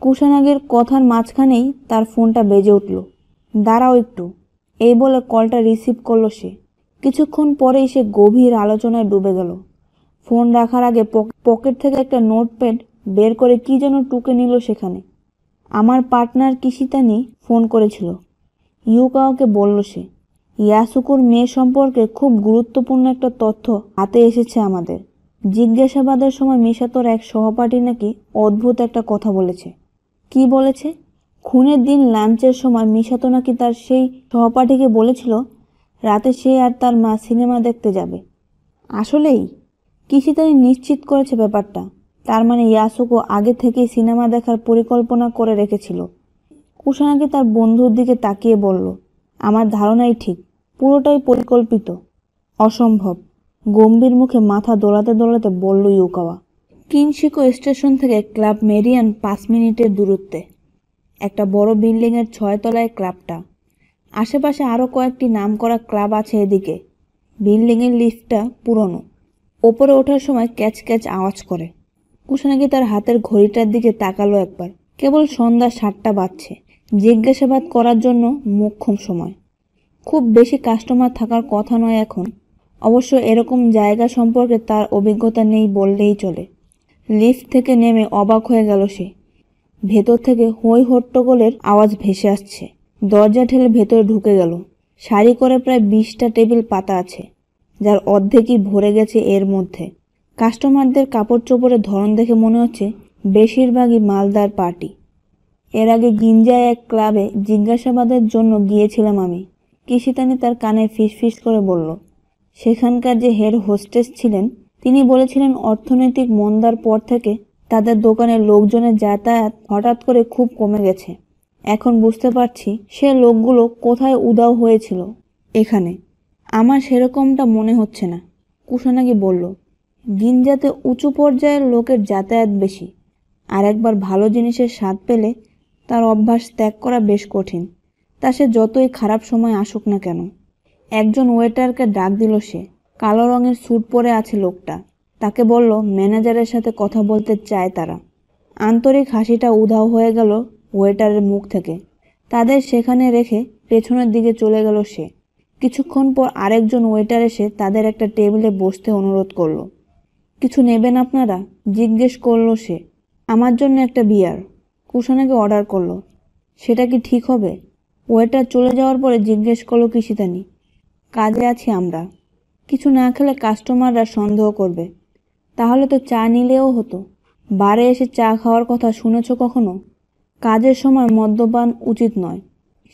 কুশানাগের কথার মাঝখানেই তার ফোনটা বেজে উঠল দাঁড়াও একটু এই বলে কলটা রিসিভ করলো সে কিছুক্ষণ পরেই সে গভীর আলোচনায় ডুবে গেল ফোন রাখার আগে পকেট থেকে একটা নোটপ্যাড বের করে কি যেন টুকে নিল সেখানে আমার পার্টনার কিসিতানি ফোন করেছিল ইউকাওকে বলল সে ইয়াসুকুর মেয়ে সম্পর্কে খুব গুরুত্বপূর্ণ একটা তথ্য হাতে এসেছে আমাদের জিজ্ঞাসাবাদের সময় মিশাতোর এক সহপাঠী নাকি অদ্ভুত একটা কথা বলেছে কি বলেছে খুনের দিন লাঞ্চের সময় মিশাতো নাকি তার সেই সহপাঠীকে বলেছিল রাতে সে আর তার মা সিনেমা দেখতে যাবে আসলেই কিশিতানি নিশ্চিত করেছে ব্যাপারটা তার মানে ইয়াসুকো আগে থেকেই সিনেমা দেখার পরিকল্পনা করে রেখেছিল কুশানাকে তার বন্ধুর দিকে তাকিয়ে বলল আমার ধারণাই ঠিক পুরোটাই পরিকল্পিত অসম্ভব গম্ভীর মুখে মাথা দোলাতে দোলাতে বলল ইউকাওয়া কিনশিকো স্টেশন থেকে ক্লাব মেরিয়ান পাঁচ মিনিটের দূরত্বে একটা বড় বিল্ডিংয়ের ছয়তলায় ক্লাবটা আশেপাশে আরও কয়েকটি নামকরা ক্লাব আছে এদিকে বিল্ডিংয়ের লিফটটা পুরনো ওপরে ওঠার সময় ক্যাচ ক্যাচ আওয়াজ করে কুশনাকি তার হাতের ঘড়িটার দিকে তাকালো একবার কেবল সন্ধ্যা সাতটা বাজছে জিজ্ঞাসাবাদ করার জন্য মোক্ষম সময় খুব বেশি কাস্টমার থাকার কথা নয় এখন অবশ্য এরকম জায়গা সম্পর্কে তার অভিজ্ঞতা নেই বললেই চলে লিফট থেকে নেমে অবাক হয়ে গেল সে ভেতর থেকে হৈ হট্টগোলের আওয়াজ ভেসে আসছে দরজা ঠেলে ভেতরে ঢুকে গেল শাড়ি করে প্রায় বিশটা টেবিল পাতা আছে যার অর্ধেকই ভরে গেছে এর মধ্যে কাস্টমারদের কাপড় চোপড়ের ধরন দেখে মনে হচ্ছে বেশিরভাগই মালদার পার্টি এর আগে গিঞ্জায় এক ক্লাবে জিজ্ঞাসাবাদের জন্য গিয়েছিলাম আমি কৃষিতানি তার কানে ফিসফিস করে বলল সেখানকার যে হেড হোস্টেস ছিলেন তিনি বলেছিলেন অর্থনৈতিক মন্দার পর থেকে তাদের দোকানের লোকজনের যাতায়াত হঠাৎ করে খুব কমে গেছে এখন বুঝতে পারছি সে লোকগুলো কোথায় উদাও হয়েছিল এখানে আমার সেরকমটা মনে হচ্ছে না কুশানাকি বলল গিনজাতে উঁচু পর্যায়ের লোকের যাতায়াত বেশি আর একবার ভালো জিনিসের স্বাদ পেলে তার অভ্যাস ত্যাগ করা বেশ কঠিন তা সে যতই খারাপ সময় আসুক না কেন একজন ওয়েটারকে ডাক দিল সে কালো রঙের স্যুট পরে আছে লোকটা তাকে বলল ম্যানেজারের সাথে কথা বলতে চায় তারা আন্তরিক হাসিটা উধাও হয়ে গেল ওয়েটারের মুখ থেকে তাদের সেখানে রেখে পেছনের দিকে চলে গেল সে কিছুক্ষণ পর আরেকজন ওয়েটার এসে তাদের একটা টেবিলে বসতে অনুরোধ করলো কিছু নেবেন আপনারা জিজ্ঞেস করলো সে আমার জন্য একটা বিয়ার কুশানাকে অর্ডার করলো সেটা কি ঠিক হবে ওয়েটার চলে যাওয়ার পরে জিজ্ঞেস করলো কৃষিতানি কাজে আছি আমরা কিছু না খেলে কাস্টমাররা সন্দেহ করবে তাহলে তো চা নিলেও হতো বারে এসে চা খাওয়ার কথা শুনেছ কখনো কাজের সময় মদ্যপান উচিত নয়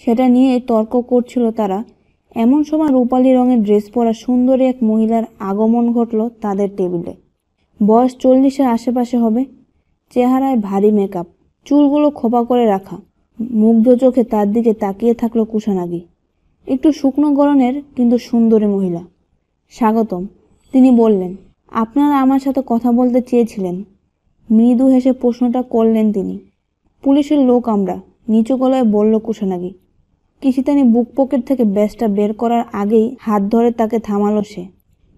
সেটা নিয়ে তর্ক করছিল তারা এমন সময় রূপালী রঙের ড্রেস পরা সুন্দরী এক মহিলার আগমন ঘটল তাদের টেবিলে বয়স চল্লিশের আশেপাশে হবে চেহারায় ভারী মেকআপ চুলগুলো খোপা করে রাখা মুগ্ধ চোখে তার দিকে তাকিয়ে থাকলো কুশানাগি একটু শুকনো গরনের কিন্তু সুন্দরী মহিলা স্বাগতম তিনি বললেন আপনারা আমার সাথে কথা বলতে চেয়েছিলেন মৃদু হেসে প্রশ্নটা করলেন তিনি পুলিশের লোক আমরা নিচু গলায় বলল কুশানাগি কিসিতানি বুক পকেট থেকে ব্যাসটা বের করার আগেই হাত ধরে তাকে থামালো সে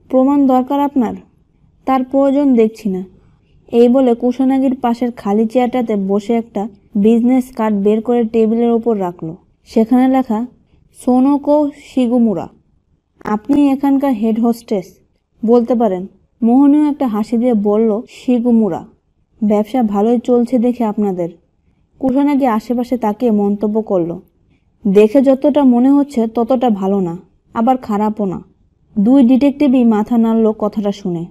প্রমাণ দরকার আপনার তার প্রয়োজন দেখছি না এই বলে কুশনাগির পাশের খালি চেয়ারটাতে বসে একটা বিজনেস কার্ড বের করে টেবিলের ওপর রাখলো সেখানে লেখা সোনোকো শিগুমুরা আপনি এখানকার হেড হোস্টেস বলতে পারেন মোহনীয় একটা হাসি দিয়ে বলল শিগুমুরা ব্যবসা ভালোই চলছে দেখে আপনাদের কুশনাগি আশেপাশে তাকিয়ে মন্তব্য করলো দেখে যতটা মনে হচ্ছে ততটা ভালো না আবার খারাপও না দুই ডিটেকটিভই মাথা নাড়ল কথাটা শুনে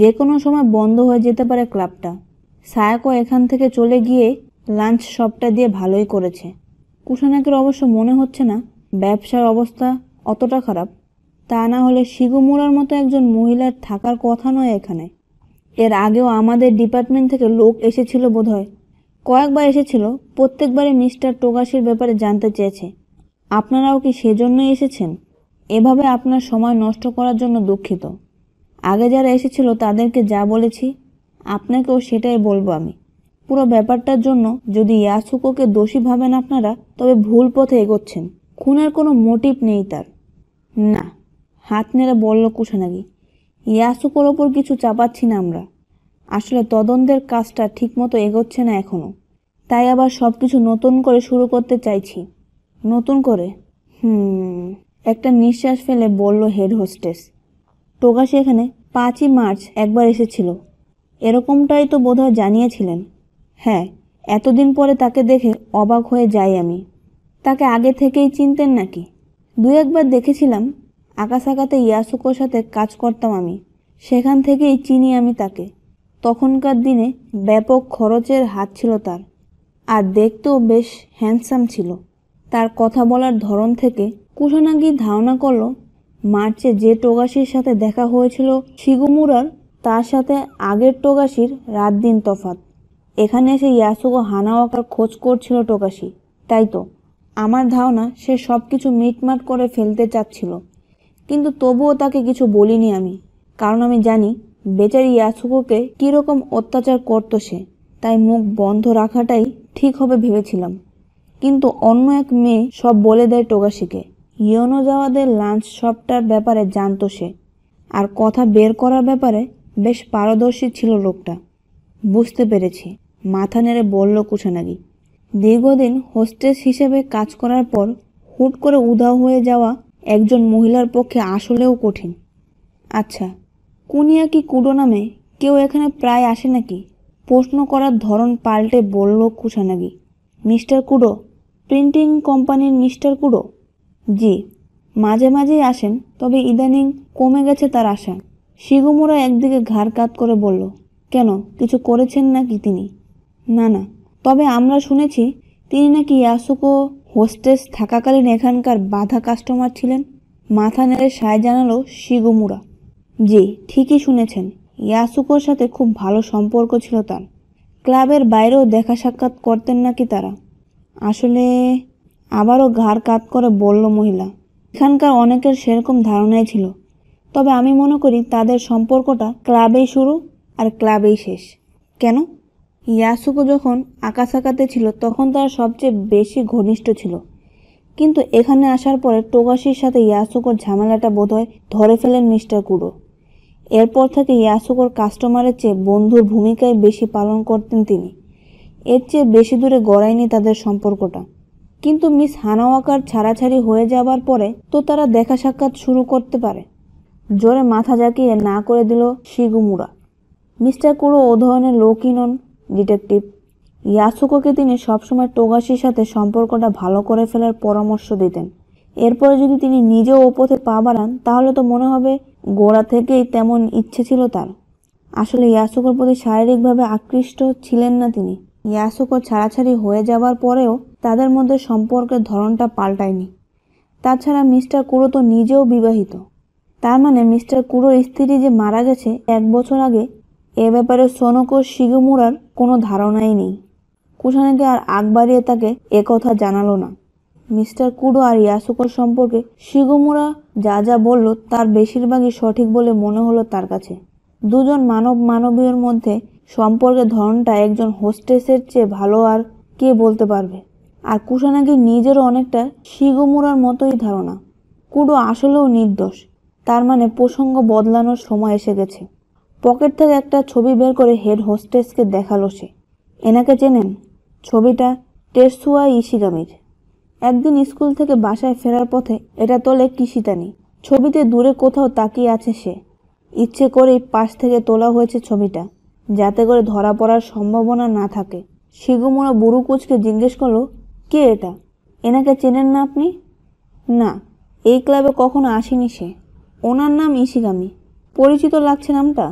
যে কোনো সময় বন্ধ হয়ে যেতে পারে ক্লাবটা সায়াকও এখান থেকে চলে গিয়ে লাঞ্চ শপটা দিয়ে ভালোই করেছে কুশানাকের অবশ্য মনে হচ্ছে না ব্যবসার অবস্থা অতটা খারাপ তা না হলে শিগুমুরার মতো একজন মহিলার থাকার কথা নয় এখানে এর আগেও আমাদের ডিপার্টমেন্ট থেকে লোক এসেছিল বোধহয় কয়েকবার এসেছিল প্রত্যেকবারে মিস্টার টোগাসির ব্যাপারে জানতে চেয়েছে আপনারাও কি সেজন্যই এসেছেন এভাবে আপনার সময় নষ্ট করার জন্য দুঃখিত আগে যারা এসেছিল তাদেরকে যা বলেছি আপনাকেও সেটাই বলবো আমি পুরো ব্যাপারটার জন্য যদি ইয়াসুকোকে দোষী ভাবেন আপনারা তবে ভুল পথে এগোচ্ছেন খুনের কোনো মোটিভ নেই তার না হাত নেড়ে বলল কুশানাগি ইয়াসুকোর ওপর কিছু চাপাচ্ছি না আমরা আসলে তদন্তের কাজটা ঠিকমতো এগোচ্ছে না এখনও তাই আবার সব কিছু নতুন করে শুরু করতে চাইছি নতুন করে হুম একটা নিঃশ্বাস ফেলে বলল হেড হোস্টেস প্রকাশে এখানে পাঁচই মার্চ একবার এসেছিল এরকমটাই তো বোধহয় জানিয়েছিলেন হ্যাঁ এতদিন পরে তাকে দেখে অবাক হয়ে যাই আমি তাকে আগে থেকেই চিনতেন নাকি দু একবার দেখেছিলাম আকাশাকাতে ইয়াসুকোর সাথে কাজ করতাম আমি সেখান থেকেই চিনি আমি তাকে তখনকার দিনে ব্যাপক খরচের হাত ছিল তার আর দেখতেও বেশ হ্যান্ডসাম ছিল তার কথা বলার ধরন থেকে কুশনাগি ধারণা করলো মার্চে যে টোগাসির সাথে দেখা হয়েছিল শিগুমুরার তার সাথে আগের টোগাসির রাত দিন তফাত এখানে এসে ইয়াসুকো হানাওয়াকার খোঁজ করছিল টোকাশি তাই তো আমার ধারণা সে সব কিছু মিটমাট করে ফেলতে চাচ্ছিল কিন্তু তবুও তাকে কিছু বলিনি আমি কারণ আমি জানি বেচারি ইয়াসুকোকে কীরকম অত্যাচার করত সে তাই মুখ বন্ধ রাখাটাই ঠিক হবে ভেবেছিলাম কিন্তু অন্য এক মেয়ে সব বলে দেয় টোকাশিকে ইয়োনোজাওয়াদের লাঞ্চ শপটার ব্যাপারে জানত সে আর কথা বের করার ব্যাপারে বেশ পারদর্শী ছিল লোকটা বুঝতে পেরেছি মাথা নেড়ে বলল কুশানাগি দীর্ঘদিন হোস্টেস হিসেবে কাজ করার পর হুট করে উধাও হয়ে যাওয়া একজন মহিলার পক্ষে আসলেও কঠিন আচ্ছা কুনিয়া কি কুডো নামে কেউ এখানে প্রায় আসে নাকি প্রশ্ন করার ধরন পাল্টে বলল কুশানাগি মিস্টার কুডো প্রিন্টিং কোম্পানির মিস্টার কুডো জি মাঝে মাঝেই আসেন তবে ইদানিং কমে গেছে তার আশা শিগুমোরা একদিকে ঘাড় কাত করে বলল কেন কিছু করেছেন নাকি তিনি না না তবে আমরা শুনেছি তিনি নাকি ইয়াসুকো হোস্টেস থাকাকালীন এখানকার বাধা কাস্টমার ছিলেন মাথা নেড়ে সায় জানালো শিগুমুরা জি ঠিকই শুনেছেন ইয়াসুকোর সাথে খুব ভালো সম্পর্ক ছিল তার ক্লাবের বাইরেও দেখা সাক্ষাৎ করতেন নাকি তারা আসলে আবারও ঘাড় কাত করে বলল মহিলা এখানকার অনেকের সেরকম ধারণাই ছিল তবে আমি মনে করি তাদের সম্পর্কটা ক্লাবেই শুরু আর ক্লাবেই শেষ কেন ইয়াসুকো যখন আকাশাকাতে ছিল তখন তারা সবচেয়ে বেশি ঘনিষ্ঠ ছিল কিন্তু এখানে আসার পরে টোগাসির সাথে ইয়াসুকোর ঝামেলাটা বোধহয় ধরে ফেলেন মিস্টার কুড়ো এরপর থেকে ইয়াসুকোর কাস্টমারের চেয়ে বন্ধুর ভূমিকায় বেশি পালন করতেন তিনি এর চেয়ে বেশি দূরে গড়ায়নি তাদের সম্পর্কটা কিন্তু মিস হানাওয়াকার ছাড়াছাড়ি হয়ে যাবার পরে তো তারা দেখা সাক্ষাৎ শুরু করতে পারে জোরে মাথা জাকিয়ে না করে দিল শিগুমুরা মিস্টার কুরো ও ধরনের লোকই নন ডিটেকটিভ ইয়াসুকোকে তিনি সবসময় টোগাসির সাথে সম্পর্কটা ভালো করে ফেলার পরামর্শ দিতেন এরপরে যদি তিনি নিজেও ও পথে পা বাড়ান তাহলে তো মনে হবে গোড়া থেকেই তেমন ইচ্ছে ছিল তার আসলে ইয়াসুকোর প্রতি শারীরিকভাবে আকৃষ্ট ছিলেন না তিনি ইয়াসুকো ছাড়াছাড়ি হয়ে যাবার পরেও তাদের মধ্যে সম্পর্কের ধরনটা পাল্টায়নি তাছাড়া মিস্টার কুরো তো নিজেও বিবাহিত তার মানে মিস্টার কুরোর স্ত্রী যে মারা গেছে এক বছর আগে এ ব্যাপারে ও শিগুমুরার কোনো ধারণাই নেই কুশানাকে আর আগ বাড়িয়ে তাকে একথা জানালো না মিস্টার কুরো আর ইয়াসুকোর সম্পর্কে শিগুমুরা যা যা বলল তার বেশিরভাগই সঠিক বলে মনে হলো তার কাছে দুজন মানব মানবীয়র মধ্যে সম্পর্কের ধরনটা একজন হোস্টেসের চেয়ে ভালো আর কে বলতে পারবে আর কুশানাগির নিজেরও অনেকটা শিগমুরার মতোই ধারণা কুডো আসলেও নির্দোষ তার মানে প্রসঙ্গ বদলানোর সময় এসে গেছে পকেট থেকে একটা ছবি বের করে হেড হোস্টেসকে দেখালো সে এনাকে চেনেন ছবিটা টেসুয়া ইশিগামির একদিন স্কুল থেকে বাসায় ফেরার পথে এটা তোলে কিশিতানি ছবিতে দূরে কোথাও তাকিয়ে আছে সে ইচ্ছে করেই পাশ থেকে তোলা হয়েছে ছবিটা যাতে করে ধরা পড়ার সম্ভাবনা না থাকে শিগুমোড়া বুড়ু কুচকে জিজ্ঞেস করলো কে এটা এনাকে চেনেন না আপনি না এই ক্লাবে কখনো আসেনি সে ওনার নাম ইশিগামি পরিচিত লাগছে নামটা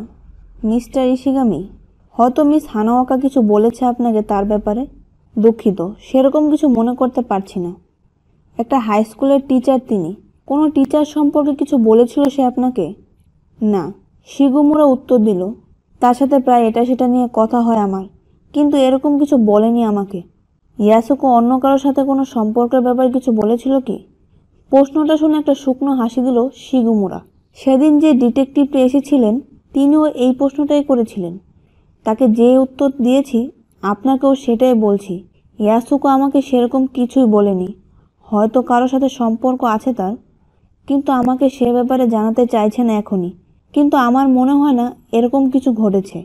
মিস্টার ইশিগামি হয়তো মিস হানাওয়াকা কিছু বলেছে আপনাকে তার ব্যাপারে দুঃখিত সেরকম কিছু মনে করতে পারছি না একটা হাই স্কুলের টিচার তিনি কোনো টিচার সম্পর্কে কিছু বলেছিল সে আপনাকে না শিগুমুরা উত্তর দিল তার সাথে প্রায় এটা সেটা নিয়ে কথা হয় আমার কিন্তু এরকম কিছু বলেনি আমাকে ইয়াসুকো অন্য কারোর সাথে কোনো সম্পর্কের ব্যাপারে কিছু বলেছিল কি প্রশ্নটা শুনে একটা শুকনো হাসি দিল শিগুমুরা সেদিন যে ডিটেকটিভটা এসেছিলেন তিনিও এই প্রশ্নটাই করেছিলেন তাকে যে উত্তর দিয়েছি আপনাকেও সেটাই বলছি ইয়াসুকো আমাকে সেরকম কিছুই বলেনি হয়তো কারোর সাথে সম্পর্ক আছে তার কিন্তু আমাকে সে ব্যাপারে জানাতে চাইছে না এখনই কিন্তু আমার মনে হয় না এরকম কিছু ঘটেছে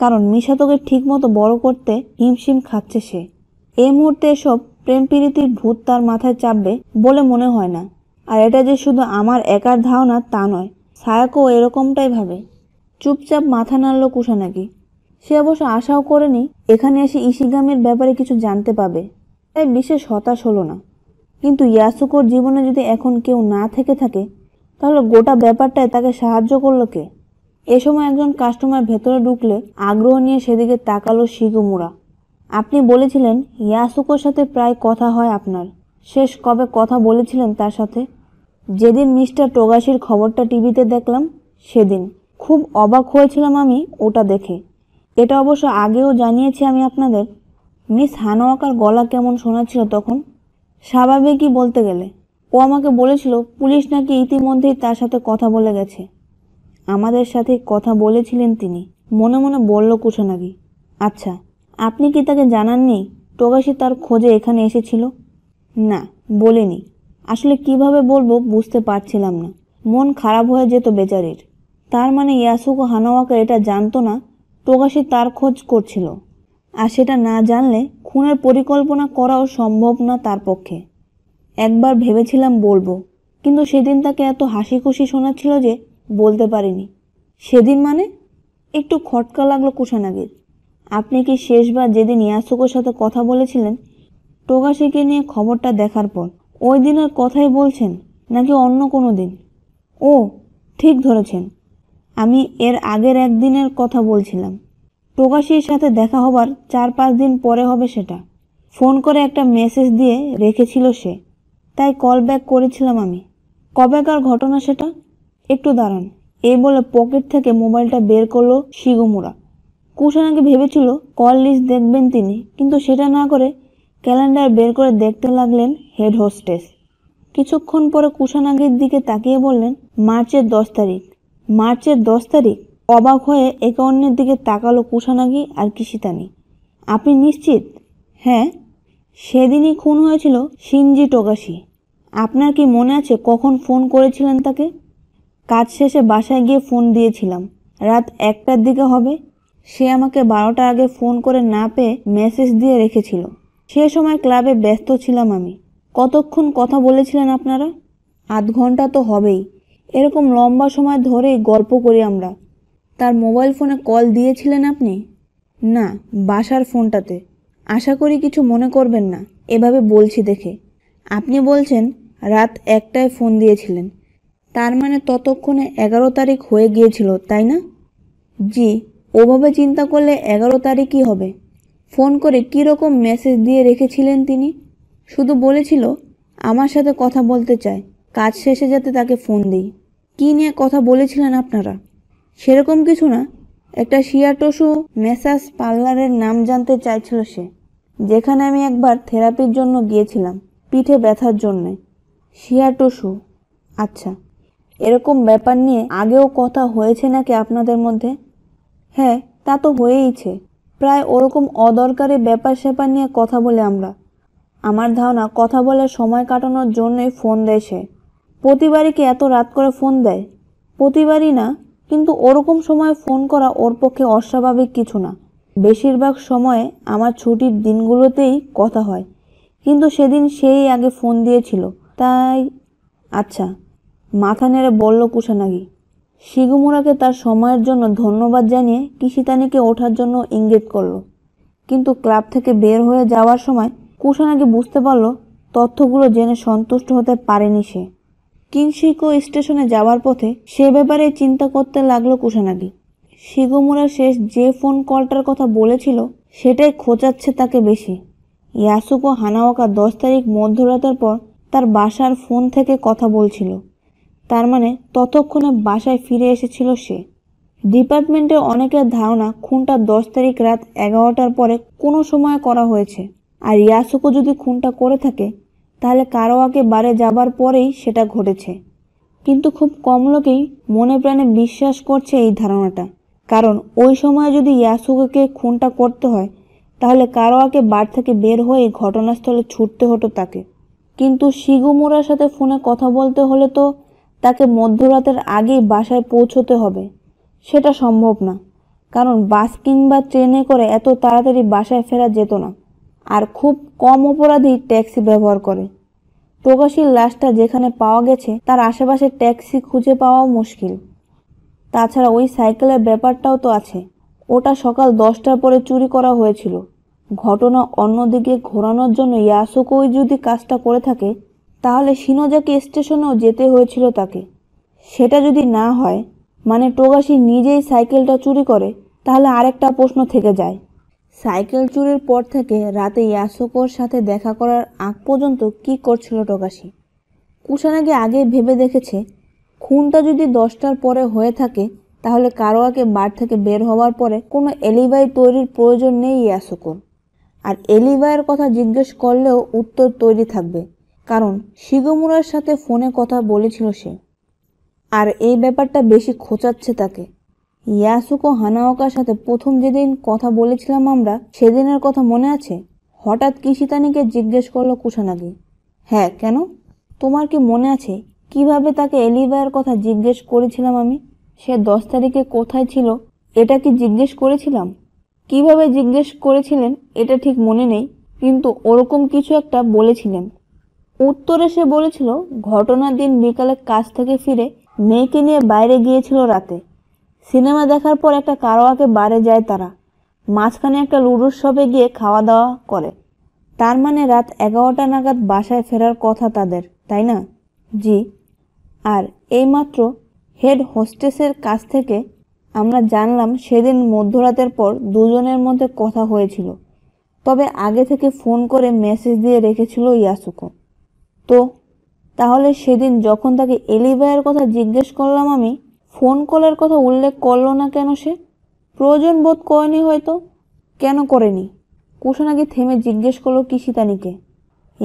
কারণ ঠিক ঠিকমতো বড় করতে হিমশিম খাচ্ছে সে এই মুহূর্তে এসব প্রেম প্রীতির ভূত তার মাথায় চাপবে বলে মনে হয় না আর এটা যে শুধু আমার একার ধারণা তা নয় সায়াকও এরকমটাই ভাবে চুপচাপ মাথা নাড়ল কুষা নাকি সে অবশ্য আশাও করেনি এখানে এসে ইশিগামের ব্যাপারে কিছু জানতে পাবে তাই বিশেষ হতাশ হলো না কিন্তু ইয়াসুকোর জীবনে যদি এখন কেউ না থেকে থাকে তাহলে গোটা ব্যাপারটায় তাকে সাহায্য করলো কে এ সময় একজন কাস্টমার ভেতরে ঢুকলে আগ্রহ নিয়ে সেদিকে তাকালো শিগুমুরা আপনি বলেছিলেন ইয়াসুকোর সাথে প্রায় কথা হয় আপনার শেষ কবে কথা বলেছিলেন তার সাথে যেদিন মিস্টার টোগাসির খবরটা টিভিতে দেখলাম সেদিন খুব অবাক হয়েছিলাম আমি ওটা দেখে এটা অবশ্য আগেও জানিয়েছি আমি আপনাদের মিস হানোয়াকার গলা কেমন শোনাচ্ছিল তখন স্বাভাবিকই বলতে গেলে ও আমাকে বলেছিল পুলিশ নাকি ইতিমধ্যেই তার সাথে কথা বলে গেছে আমাদের সাথে কথা বলেছিলেন তিনি মনে মনে বলল নাকি আচ্ছা আপনি কি তাকে জানাননি টোগাসি তার খোঁজে এখানে এসেছিল না বলিনি আসলে কিভাবে বলবো বুঝতে পারছিলাম না মন খারাপ হয়ে যেত বেচারির তার মানে ইয়াসুকো হানোয়াকে এটা জানতো না টোগাসি তার খোঁজ করছিল আর সেটা না জানলে খুনের পরিকল্পনা করাও সম্ভব না তার পক্ষে একবার ভেবেছিলাম বলবো কিন্তু সেদিন তাকে এত হাসি খুশি শোনাচ্ছিল যে বলতে পারিনি সেদিন মানে একটু খটকা লাগলো কুশানাগির আপনি কি শেষবার যেদিন ইয়াসুকোর সাথে কথা বলেছিলেন টোগাশিকে নিয়ে খবরটা দেখার পর ওই দিনের কথাই বলছেন নাকি অন্য কোনো দিন ও ঠিক ধরেছেন আমি এর আগের একদিনের কথা বলছিলাম টোকাশির সাথে দেখা হবার চার পাঁচ দিন পরে হবে সেটা ফোন করে একটা মেসেজ দিয়ে রেখেছিল সে তাই কল ব্যাক করেছিলাম আমি কবেকার ঘটনা সেটা একটু দাঁড়ান এই বলে পকেট থেকে মোবাইলটা বের করলো শিগুমুরা আগে ভেবেছিল কল লিস্ট দেখবেন তিনি কিন্তু সেটা না করে ক্যালেন্ডার বের করে দেখতে লাগলেন হেড হোস্টেস কিছুক্ষণ পরে কুশানাগির দিকে তাকিয়ে বললেন মার্চের দশ তারিখ মার্চের দশ তারিখ অবাক হয়ে একে অন্যের দিকে তাকালো কুশানাগি আর কিশিতানি আপনি নিশ্চিত হ্যাঁ সেদিনই খুন হয়েছিল সিনজি টোকাশি আপনার কি মনে আছে কখন ফোন করেছিলেন তাকে কাজ শেষে বাসায় গিয়ে ফোন দিয়েছিলাম রাত একটার দিকে হবে সে আমাকে বারোটার আগে ফোন করে না পেয়ে মেসেজ দিয়ে রেখেছিল সে সময় ক্লাবে ব্যস্ত ছিলাম আমি কতক্ষণ কথা বলেছিলেন আপনারা আধ ঘন্টা তো হবেই এরকম লম্বা সময় ধরেই গল্প করি আমরা তার মোবাইল ফোনে কল দিয়েছিলেন আপনি না বাসার ফোনটাতে আশা করি কিছু মনে করবেন না এভাবে বলছি দেখে আপনি বলছেন রাত একটায় ফোন দিয়েছিলেন তার মানে ততক্ষণে এগারো তারিখ হয়ে গিয়েছিল তাই না জি ওভাবে চিন্তা করলে এগারো তারিখই হবে ফোন করে কী রকম মেসেজ দিয়ে রেখেছিলেন তিনি শুধু বলেছিল আমার সাথে কথা বলতে চায় কাজ শেষে যাতে তাকে ফোন দিই কী নিয়ে কথা বলেছিলেন আপনারা সেরকম কিছু না একটা শিয়াটসু মেসাজ পার্লারের নাম জানতে চাইছিল সে যেখানে আমি একবার থেরাপির জন্য গিয়েছিলাম পিঠে ব্যথার জন্যে শিয়াটসু আচ্ছা এরকম ব্যাপার নিয়ে আগেও কথা হয়েছে নাকি আপনাদের মধ্যে হ্যাঁ তা তো হয়েইছে প্রায় ওরকম অদরকারি ব্যাপার স্যাপার নিয়ে কথা বলে আমরা আমার ধারণা কথা বলে সময় কাটানোর জন্যই ফোন দেয় সে প্রতিবারই কি এত রাত করে ফোন দেয় প্রতিবারই না কিন্তু ওরকম সময় ফোন করা ওর পক্ষে অস্বাভাবিক কিছু না বেশিরভাগ সময়ে আমার ছুটির দিনগুলোতেই কথা হয় কিন্তু সেদিন সেই আগে ফোন দিয়েছিল তাই আচ্ছা মাথা নেড়ে বলল কুশানাগি শিগুমুরাকে তার সময়ের জন্য ধন্যবাদ জানিয়ে কিশিতানিকে ওঠার জন্য ইঙ্গিত করল কিন্তু ক্লাব থেকে বের হয়ে যাওয়ার সময় কুশানাকে বুঝতে পারল তথ্যগুলো জেনে সন্তুষ্ট হতে পারেনি সে কিনশিকো স্টেশনে যাওয়ার পথে সে ব্যাপারে চিন্তা করতে লাগলো কুশানাকে শিগুমুরা শেষ যে ফোন কলটার কথা বলেছিল সেটাই খোঁচাচ্ছে তাকে বেশি ইয়াসুকো হানাওয়াকা দশ তারিখ মধ্যরাতের পর তার বাসার ফোন থেকে কথা বলছিল তার মানে ততক্ষণে বাসায় ফিরে এসেছিল সে ডিপার্টমেন্টের অনেকের ধারণা খুনটা দশ তারিখ রাত এগারোটার পরে কোনো সময় করা হয়েছে আর ইয়াসুকো যদি খুনটা করে থাকে তাহলে কারোয়াকে বারে যাবার পরেই সেটা ঘটেছে কিন্তু খুব কম লোকেই মনে প্রাণে বিশ্বাস করছে এই ধারণাটা কারণ ওই সময় যদি ইয়াসুকোকে খুনটা করতে হয় তাহলে কারোয়াকে বার থেকে বের হয়ে ঘটনাস্থলে ছুটতে হতো তাকে কিন্তু শিগুমোরার সাথে ফোনে কথা বলতে হলে তো তাকে মধ্যরাতের আগেই বাসায় পৌঁছতে হবে সেটা সম্ভব না কারণ বাস কিংবা ট্রেনে করে এত তাড়াতাড়ি বাসায় ফেরা যেত না আর খুব কম অপরাধী ট্যাক্সি ব্যবহার করে প্রকাশীর লাশটা যেখানে পাওয়া গেছে তার আশেপাশে ট্যাক্সি খুঁজে পাওয়াও মুশকিল তাছাড়া ওই সাইকেলের ব্যাপারটাও তো আছে ওটা সকাল দশটার পরে চুরি করা হয়েছিল ঘটনা অন্যদিকে ঘোরানোর জন্য ইয়াসুকোই যদি কাজটা করে থাকে তাহলে সিনোজাকে স্টেশনেও যেতে হয়েছিল তাকে সেটা যদি না হয় মানে টোগাসি নিজেই সাইকেলটা চুরি করে তাহলে আরেকটা প্রশ্ন থেকে যায় সাইকেল চুরির পর থেকে রাতে ইয়াসুকোর সাথে দেখা করার আগ পর্যন্ত কি করছিল টোগাসি কুশানাকে আগে ভেবে দেখেছে খুনটা যদি দশটার পরে হয়ে থাকে তাহলে কারোয়াকে বার থেকে বের হওয়ার পরে কোনো এলিবাই তৈরির প্রয়োজন নেই ইয়াসুকোর আর এলিবাইয়ের কথা জিজ্ঞেস করলেও উত্তর তৈরি থাকবে কারণ শিগমুরার সাথে ফোনে কথা বলেছিল সে আর এই ব্যাপারটা বেশি খোঁচাচ্ছে তাকে ইয়াসুকো হানাওকার সাথে প্রথম যেদিন কথা বলেছিলাম আমরা সেদিনের কথা মনে আছে হঠাৎ কিশিতানিকে জিজ্ঞেস করলো কুশানাগি হ্যাঁ কেন তোমার কি মনে আছে কিভাবে তাকে এলিভার কথা জিজ্ঞেস করেছিলাম আমি সে দশ তারিখে কোথায় ছিল এটা কি জিজ্ঞেস করেছিলাম কিভাবে জিজ্ঞেস করেছিলেন এটা ঠিক মনে নেই কিন্তু ওরকম কিছু একটা বলেছিলেন উত্তরে সে বলেছিল ঘটনার দিন বিকালে কাজ থেকে ফিরে মেয়েকে নিয়ে বাইরে গিয়েছিল রাতে সিনেমা দেখার পর একটা কারোয়াকে বারে যায় তারা মাঝখানে একটা লুডুর শপে গিয়ে খাওয়া দাওয়া করে তার মানে রাত এগারোটা নাগাদ বাসায় ফেরার কথা তাদের তাই না জি আর এইমাত্র হেড হোস্টেসের কাছ থেকে আমরা জানলাম সেদিন মধ্যরাতের পর দুজনের মধ্যে কথা হয়েছিল তবে আগে থেকে ফোন করে মেসেজ দিয়ে রেখেছিল ইয়াসুকো তো তাহলে সেদিন যখন তাকে এলিভাইয়ের কথা জিজ্ঞেস করলাম আমি ফোন কলের কথা উল্লেখ করলো না কেন সে প্রয়োজন বোধ করেনি হয়তো কেন করেনি কুশনাকি থেমে জিজ্ঞেস করলো কিশিতানিকে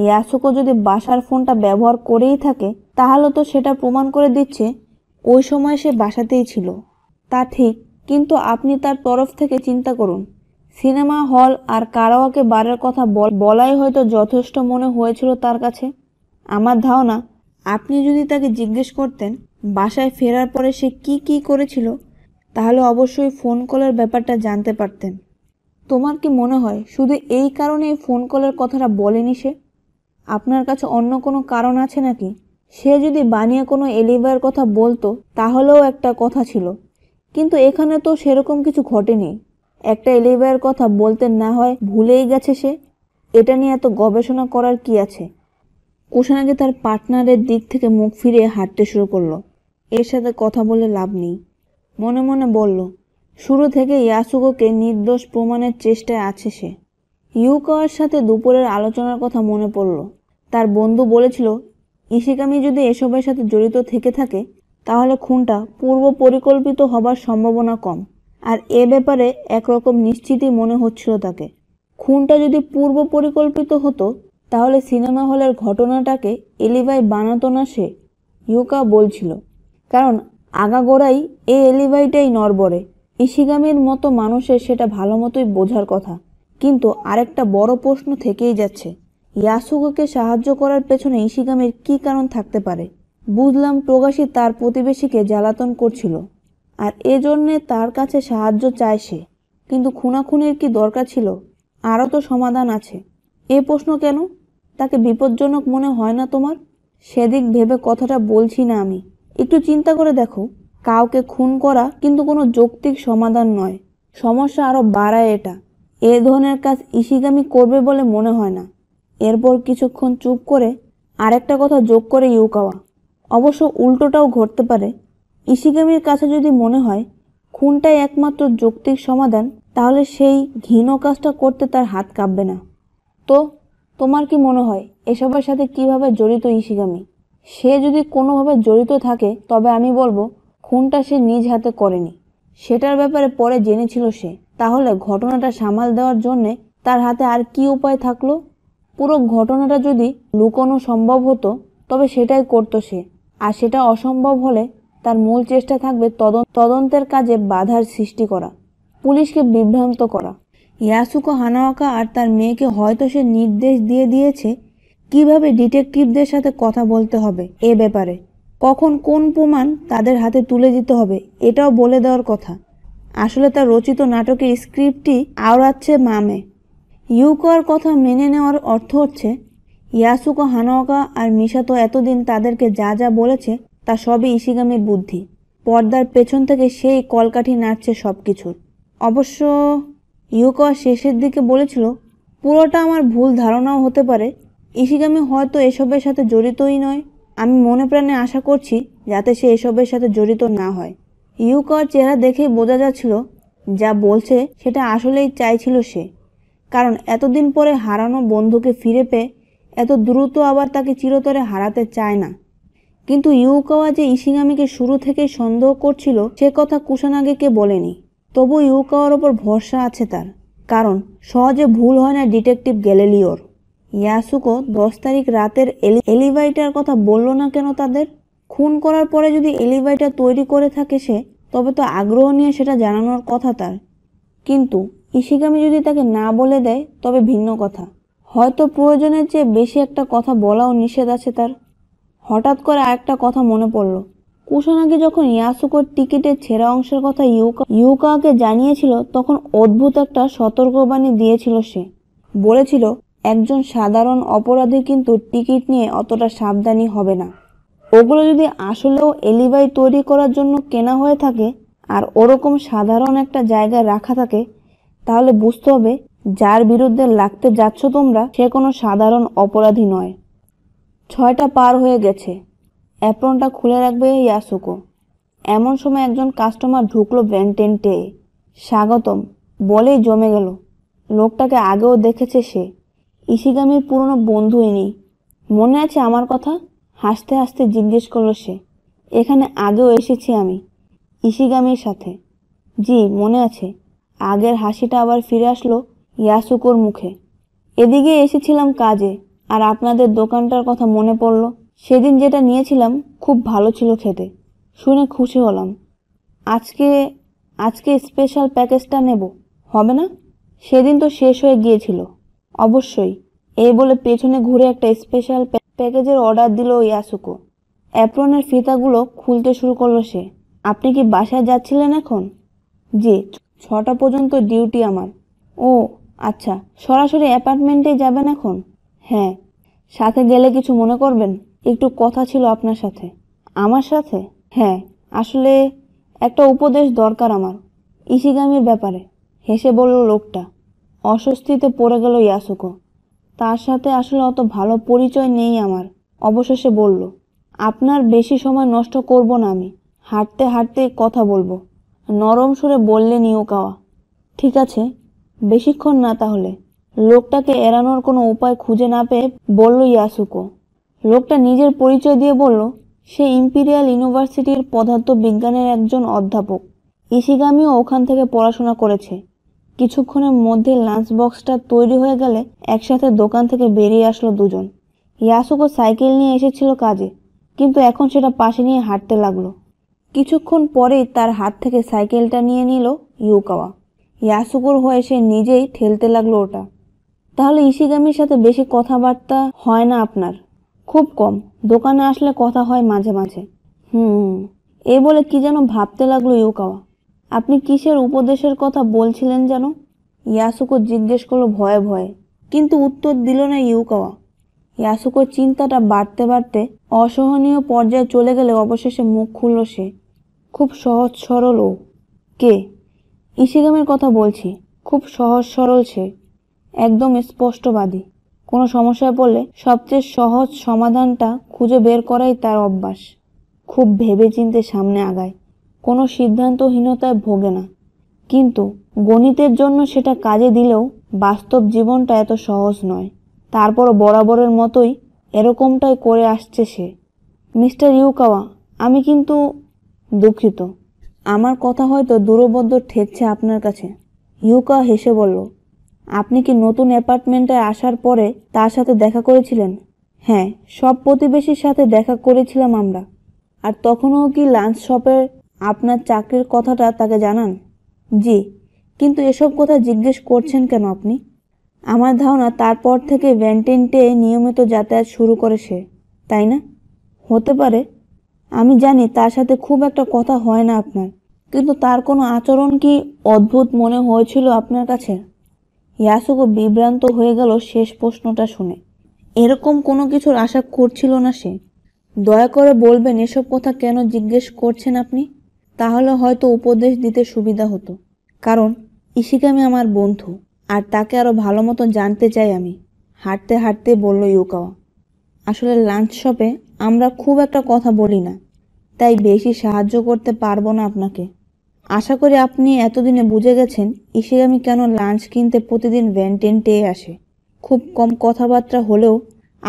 ইয়াসুকো যদি বাসার ফোনটা ব্যবহার করেই থাকে তাহলে তো সেটা প্রমাণ করে দিচ্ছে ওই সময় সে বাসাতেই ছিল তা ঠিক কিন্তু আপনি তার তরফ থেকে চিন্তা করুন সিনেমা হল আর কারাওয়াকে বারের কথা বলাই হয়তো যথেষ্ট মনে হয়েছিল তার কাছে আমার ধারণা আপনি যদি তাকে জিজ্ঞেস করতেন বাসায় ফেরার পরে সে কি কি করেছিল তাহলে অবশ্যই ফোন কলের ব্যাপারটা জানতে পারতেন তোমার কি মনে হয় শুধু এই কারণে ফোন কলের কথাটা বলেনি সে আপনার কাছে অন্য কোনো কারণ আছে নাকি সে যদি বানিয়ে কোনো এলিভার কথা বলতো তাহলেও একটা কথা ছিল কিন্তু এখানে তো সেরকম কিছু ঘটেনি একটা এলিভার কথা বলতে না হয় ভুলেই গেছে সে এটা নিয়ে এত গবেষণা করার কি আছে কুষাণ আগে তার পার্টনারের দিক থেকে মুখ ফিরিয়ে হাঁটতে শুরু করলো এর সাথে কথা বলে লাভ নেই মনে মনে বলল শুরু থেকে ইয়াসুকোকে নির্দোষ প্রমাণের চেষ্টায় আছে সে ইউকাওয়ার সাথে দুপুরের আলোচনার কথা মনে পড়ল তার বন্ধু বলেছিল ইশিকামি যদি এসবের সাথে জড়িত থেকে থাকে তাহলে খুনটা পূর্ব পরিকল্পিত হবার সম্ভাবনা কম আর এ ব্যাপারে একরকম নিশ্চিতই মনে হচ্ছিল তাকে খুনটা যদি পূর্ব পরিকল্পিত হতো তাহলে সিনেমা হলের ঘটনাটাকে এলিভাই বানাতো না সে ইউকা বলছিল কারণ আগাগোড়াই এ এলিভাইটাই নরবরে ইশিগামির মতো মানুষের সেটা ভালো মতোই বোঝার কথা কিন্তু আরেকটা বড় প্রশ্ন থেকেই যাচ্ছে ইয়াসুকোকে সাহায্য করার পেছনে ইশিগামের কি কারণ থাকতে পারে বুঝলাম প্রকাশী তার প্রতিবেশীকে জ্বালাতন করছিল আর এজন্যে তার কাছে সাহায্য চায় সে কিন্তু খুনাখুনির কি দরকার ছিল আরও তো সমাধান আছে এ প্রশ্ন কেন তাকে বিপজ্জনক মনে হয় না তোমার সেদিক ভেবে কথাটা বলছি না আমি একটু চিন্তা করে দেখো কাউকে খুন করা কিন্তু কোনো যৌক্তিক সমাধান নয় সমস্যা আরও বাড়ায় এটা এ ধরনের কাজ ইসিগামি করবে বলে মনে হয় না এরপর কিছুক্ষণ চুপ করে আরেকটা কথা যোগ করে ইউকাওয়া অবশ্য উল্টোটাও ঘটতে পারে ইসিগামির কাছে যদি মনে হয় খুনটাই একমাত্র যৌক্তিক সমাধান তাহলে সেই ঘৃণ কাজটা করতে তার হাত কাঁপবে না তো তোমার কি মনে হয় এসবের সাথে কিভাবে জড়িত ইশিগামি সে যদি কোনোভাবে জড়িত থাকে তবে আমি বলবো খুনটা সে নিজ হাতে করেনি সেটার ব্যাপারে পরে জেনেছিল সে তাহলে ঘটনাটা সামাল দেওয়ার জন্যে তার হাতে আর কি উপায় থাকলো পুরো ঘটনাটা যদি লুকোনো সম্ভব হতো তবে সেটাই করতো সে আর সেটা অসম্ভব হলে তার মূল চেষ্টা থাকবে তদন্তের কাজে বাধার সৃষ্টি করা পুলিশকে বিভ্রান্ত করা ইয়াসুকো হানাওয়াকা আর তার মেয়েকে হয়তো সে নির্দেশ দিয়ে দিয়েছে কিভাবে ডিটেকটিভদের সাথে কথা বলতে হবে এ ব্যাপারে কখন কোন প্রমাণ তাদের হাতে তুলে দিতে হবে এটাও বলে দেওয়ার কথা আসলে তার রচিত নাটকের স্ক্রিপ্টটি আওড়াচ্ছে মামে ইউকোয়ার কথা মেনে নেওয়ার অর্থ হচ্ছে ইয়াসুকো হানাওয়াকা আর মিশা তো এতদিন তাদেরকে যা যা বলেছে তা সবই ইশিগামির বুদ্ধি পর্দার পেছন থেকে সেই কলকাঠি নাড়ছে সব কিছুর অবশ্য ইয়োকা শেষের দিকে বলেছিল পুরোটা আমার ভুল ধারণাও হতে পারে ইশিগামি হয়তো এসবের সাথে জড়িতই নয় আমি মনে প্রাণে আশা করছি যাতে সে এসবের সাথে জড়িত না হয় ইউকার চেহারা দেখেই বোঝা যাচ্ছিল যা বলছে সেটা আসলেই চাইছিল সে কারণ এতদিন পরে হারানো বন্ধুকে ফিরে পেয়ে এত দ্রুত আবার তাকে চিরতরে হারাতে চায় না কিন্তু ইউকাওয়া যে ইশিগামিকে শুরু থেকে সন্দেহ করছিল সে কথা কুশানাগেকে বলেনি তবু ইউকাওয়ার ওপর ভরসা আছে তার কারণ সহজে ভুল হয় না ডিটেকটিভ গ্যালেলিওর ইয়াসুকো দশ তারিখ রাতের এলিভাইটার কথা বলল না কেন তাদের খুন করার পরে যদি এলিভাইটার তৈরি করে থাকে সে তবে তো আগ্রহ নিয়ে সেটা জানানোর কথা তার কিন্তু ইশিকামি যদি তাকে না বলে দেয় তবে ভিন্ন কথা হয়তো প্রয়োজনের চেয়ে বেশি একটা কথা বলাও নিষেধ আছে তার হঠাৎ করে আরেকটা কথা মনে পড়ল কুশানাকে যখন ইয়াসুকোর টিকিটের ছেঁড়া অংশের কথা ইউকা ইউকাকে জানিয়েছিল তখন অদ্ভুত একটা সতর্কবাণী দিয়েছিল সে বলেছিল একজন সাধারণ অপরাধী কিন্তু টিকিট নিয়ে অতটা সাবধানী হবে না ওগুলো যদি আসলেও এলিবাই তৈরি করার জন্য কেনা হয়ে থাকে আর ওরকম সাধারণ একটা জায়গায় রাখা থাকে তাহলে বুঝতে হবে যার বিরুদ্ধে লাগতে যাচ্ছ তোমরা সে কোনো সাধারণ অপরাধী নয় ছয়টা পার হয়ে গেছে অ্যাপ্রনটা খুলে রাখবে ইয়াসুকো এমন সময় একজন কাস্টমার ঢুকলো ব্যান্টেন্টে স্বাগতম বলেই জমে গেল লোকটাকে আগেও দেখেছে সে ইসিগামির পুরনো বন্ধু নেই মনে আছে আমার কথা হাসতে হাসতে জিজ্ঞেস করলো সে এখানে আগেও এসেছি আমি ইসিগামির সাথে জি মনে আছে আগের হাসিটা আবার ফিরে আসলো ইয়াসুকোর মুখে এদিকে এসেছিলাম কাজে আর আপনাদের দোকানটার কথা মনে পড়লো সেদিন যেটা নিয়েছিলাম খুব ভালো ছিল খেতে শুনে খুশি হলাম আজকে আজকে স্পেশাল প্যাকেজটা নেব হবে না সেদিন তো শেষ হয়ে গিয়েছিল অবশ্যই এই বলে পেছনে ঘুরে একটা স্পেশাল প্যাকেজের অর্ডার দিল ইয়াসুকো অ্যাপ্রনের ফিতাগুলো খুলতে শুরু করলো সে আপনি কি বাসায় যাচ্ছিলেন এখন জি ছটা পর্যন্ত ডিউটি আমার ও আচ্ছা সরাসরি অ্যাপার্টমেন্টে যাবেন এখন হ্যাঁ সাথে গেলে কিছু মনে করবেন একটু কথা ছিল আপনার সাথে আমার সাথে হ্যাঁ আসলে একটা উপদেশ দরকার আমার ইসিগামির ব্যাপারে হেসে বলল লোকটা অস্বস্তিতে পড়ে গেল ইয়াসুকো তার সাথে আসলে অত ভালো পরিচয় নেই আমার অবশেষে বলল আপনার বেশি সময় নষ্ট করব না আমি হাঁটতে হাঁটতে কথা বলবো নরম সুরে বললেন ইউকাওয়া ঠিক আছে বেশিক্ষণ না তাহলে লোকটাকে এড়ানোর কোনো উপায় খুঁজে না পেয়ে বলল ইয়াসুকো লোকটা নিজের পরিচয় দিয়ে বলল সে ইম্পিরিয়াল ইউনিভার্সিটির পদার্থ বিজ্ঞানের একজন অধ্যাপক ইসিগামিও ওখান থেকে পড়াশোনা করেছে কিছুক্ষণের মধ্যে লাঞ্চ বক্সটা তৈরি হয়ে গেলে একসাথে দোকান থেকে বেরিয়ে আসলো দুজন ইয়াসুকো সাইকেল নিয়ে এসেছিল কাজে কিন্তু এখন সেটা পাশে নিয়ে হাঁটতে লাগলো কিছুক্ষণ পরেই তার হাত থেকে সাইকেলটা নিয়ে নিল ইউকাওয়া ইয়াসুকোর হয়ে সে নিজেই ঠেলতে লাগলো ওটা তাহলে ইসিগামির সাথে বেশি কথাবার্তা হয় না আপনার খুব কম দোকানে আসলে কথা হয় মাঝে মাঝে হুম এ বলে কি যেন ভাবতে লাগলো ইউকাওয়া আপনি কিসের উপদেশের কথা বলছিলেন যেন ইয়াসুকো জিজ্ঞেস করলো ভয়ে ভয়ে কিন্তু উত্তর দিল না ইউকাওয়া ইয়াসুকোর চিন্তাটা বাড়তে বাড়তে অসহনীয় পর্যায়ে চলে গেলে অবশেষে মুখ খুলল সে খুব সহজ সরল ও কে ইসিগামের কথা বলছি খুব সহজ সরল সে একদম স্পষ্টবাদী কোনো সমস্যায় পড়লে সবচেয়ে সহজ সমাধানটা খুঁজে বের করাই তার অভ্যাস খুব ভেবে চিনতে সামনে আগায় কোনো সিদ্ধান্তহীনতায় ভোগে না কিন্তু গণিতের জন্য সেটা কাজে দিলেও বাস্তব জীবনটা এত সহজ নয় তারপর বরাবরের মতোই এরকমটাই করে আসছে সে মিস্টার ইউকাওয়া আমি কিন্তু দুঃখিত আমার কথা হয়তো দূরবদ্ধ ঠেকছে আপনার কাছে ইউকা হেসে বলল আপনি কি নতুন অ্যাপার্টমেন্টে আসার পরে তার সাথে দেখা করেছিলেন হ্যাঁ সব প্রতিবেশীর সাথে দেখা করেছিলাম আমরা আর তখনও কি লাঞ্চ শপের আপনার চাকরির কথাটা তাকে জানান জি কিন্তু এসব কথা জিজ্ঞেস করছেন কেন আপনি আমার ধারণা তারপর থেকে ভ্যান্টিনটে নিয়মিত যাতায়াত শুরু করে সে তাই না হতে পারে আমি জানি তার সাথে খুব একটা কথা হয় না আপনার কিন্তু তার কোনো আচরণ কি অদ্ভুত মনে হয়েছিল আপনার কাছে ইয়াসুকো বিভ্রান্ত হয়ে গেল শেষ প্রশ্নটা শুনে এরকম কোনো কিছুর আশা করছিল না সে দয়া করে বলবেন এসব কথা কেন জিজ্ঞেস করছেন আপনি তাহলে হয়তো উপদেশ দিতে সুবিধা হতো কারণ ইশিকামি আমার বন্ধু আর তাকে আরও ভালো মতো জানতে চাই আমি হাঁটতে হাঁটতে বলল ইউকাওয়া আসলে লাঞ্চ শপে আমরা খুব একটা কথা বলি না তাই বেশি সাহায্য করতে পারবো না আপনাকে আশা করি আপনি এতদিনে বুঝে গেছেন ইশিগামি কেন লাঞ্চ কিনতে প্রতিদিন ভ্যানটেনটে আসে খুব কম কথাবার্তা হলেও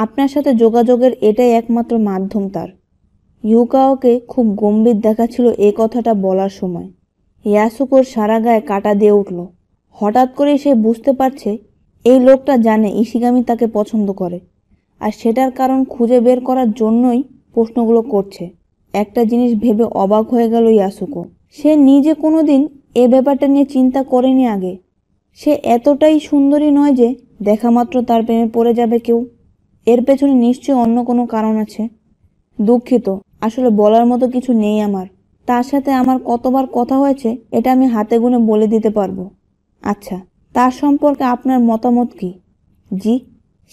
আপনার সাথে যোগাযোগের এটাই একমাত্র মাধ্যম তার ইউকাওকে খুব গম্ভীর দেখাচ্ছিল এ কথাটা বলার সময় ইয়াসুকোর সারা গায়ে কাটা দিয়ে উঠল হঠাৎ করে সে বুঝতে পারছে এই লোকটা জানে ইশিগামি তাকে পছন্দ করে আর সেটার কারণ খুঁজে বের করার জন্যই প্রশ্নগুলো করছে একটা জিনিস ভেবে অবাক হয়ে গেল ইয়াসুকো সে নিজে কোনো দিন এ ব্যাপারটা নিয়ে চিন্তা করেনি আগে সে এতটাই সুন্দরী নয় যে দেখা মাত্র তার প্রেমে পড়ে যাবে কেউ এর পেছনে নিশ্চয়ই অন্য কোনো কারণ আছে দুঃখিত আসলে বলার মতো কিছু নেই আমার তার সাথে আমার কতবার কথা হয়েছে এটা আমি হাতে গুনে বলে দিতে পারবো আচ্ছা তার সম্পর্কে আপনার মতামত কি জি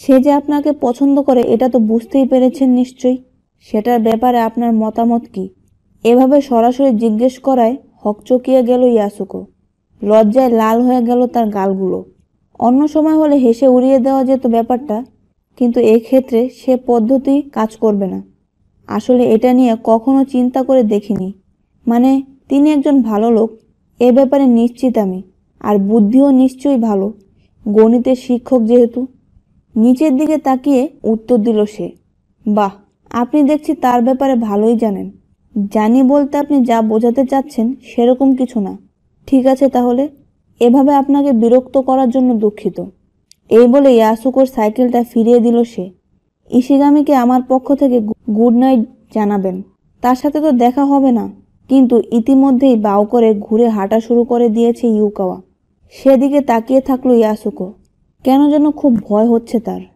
সে যে আপনাকে পছন্দ করে এটা তো বুঝতেই পেরেছেন নিশ্চয়ই সেটার ব্যাপারে আপনার মতামত কী এভাবে সরাসরি জিজ্ঞেস করায় হকচকিয়ে গেল ইয়াসুকো লজ্জায় লাল হয়ে গেল তার গালগুলো অন্য সময় হলে হেসে উড়িয়ে দেওয়া যেত ব্যাপারটা কিন্তু ক্ষেত্রে সে পদ্ধতি কাজ করবে না আসলে এটা নিয়ে কখনো চিন্তা করে দেখিনি মানে তিনি একজন ভালো লোক এ ব্যাপারে নিশ্চিত আমি আর বুদ্ধিও নিশ্চয়ই ভালো গণিতের শিক্ষক যেহেতু নিচের দিকে তাকিয়ে উত্তর দিল সে বাহ আপনি দেখছি তার ব্যাপারে ভালোই জানেন জানি বলতে আপনি যা বোঝাতে চাচ্ছেন সেরকম কিছু না ঠিক আছে তাহলে এভাবে আপনাকে বিরক্ত করার জন্য দুঃখিত এই বলে ইয়াসুকোর সাইকেলটা ফিরিয়ে দিল সে ইশিগামিকে আমার পক্ষ থেকে গুড নাইট জানাবেন তার সাথে তো দেখা হবে না কিন্তু ইতিমধ্যেই বাউ করে ঘুরে হাঁটা শুরু করে দিয়েছে ইউকাওয়া সেদিকে তাকিয়ে থাকলো ইয়াসুকো কেন যেন খুব ভয় হচ্ছে তার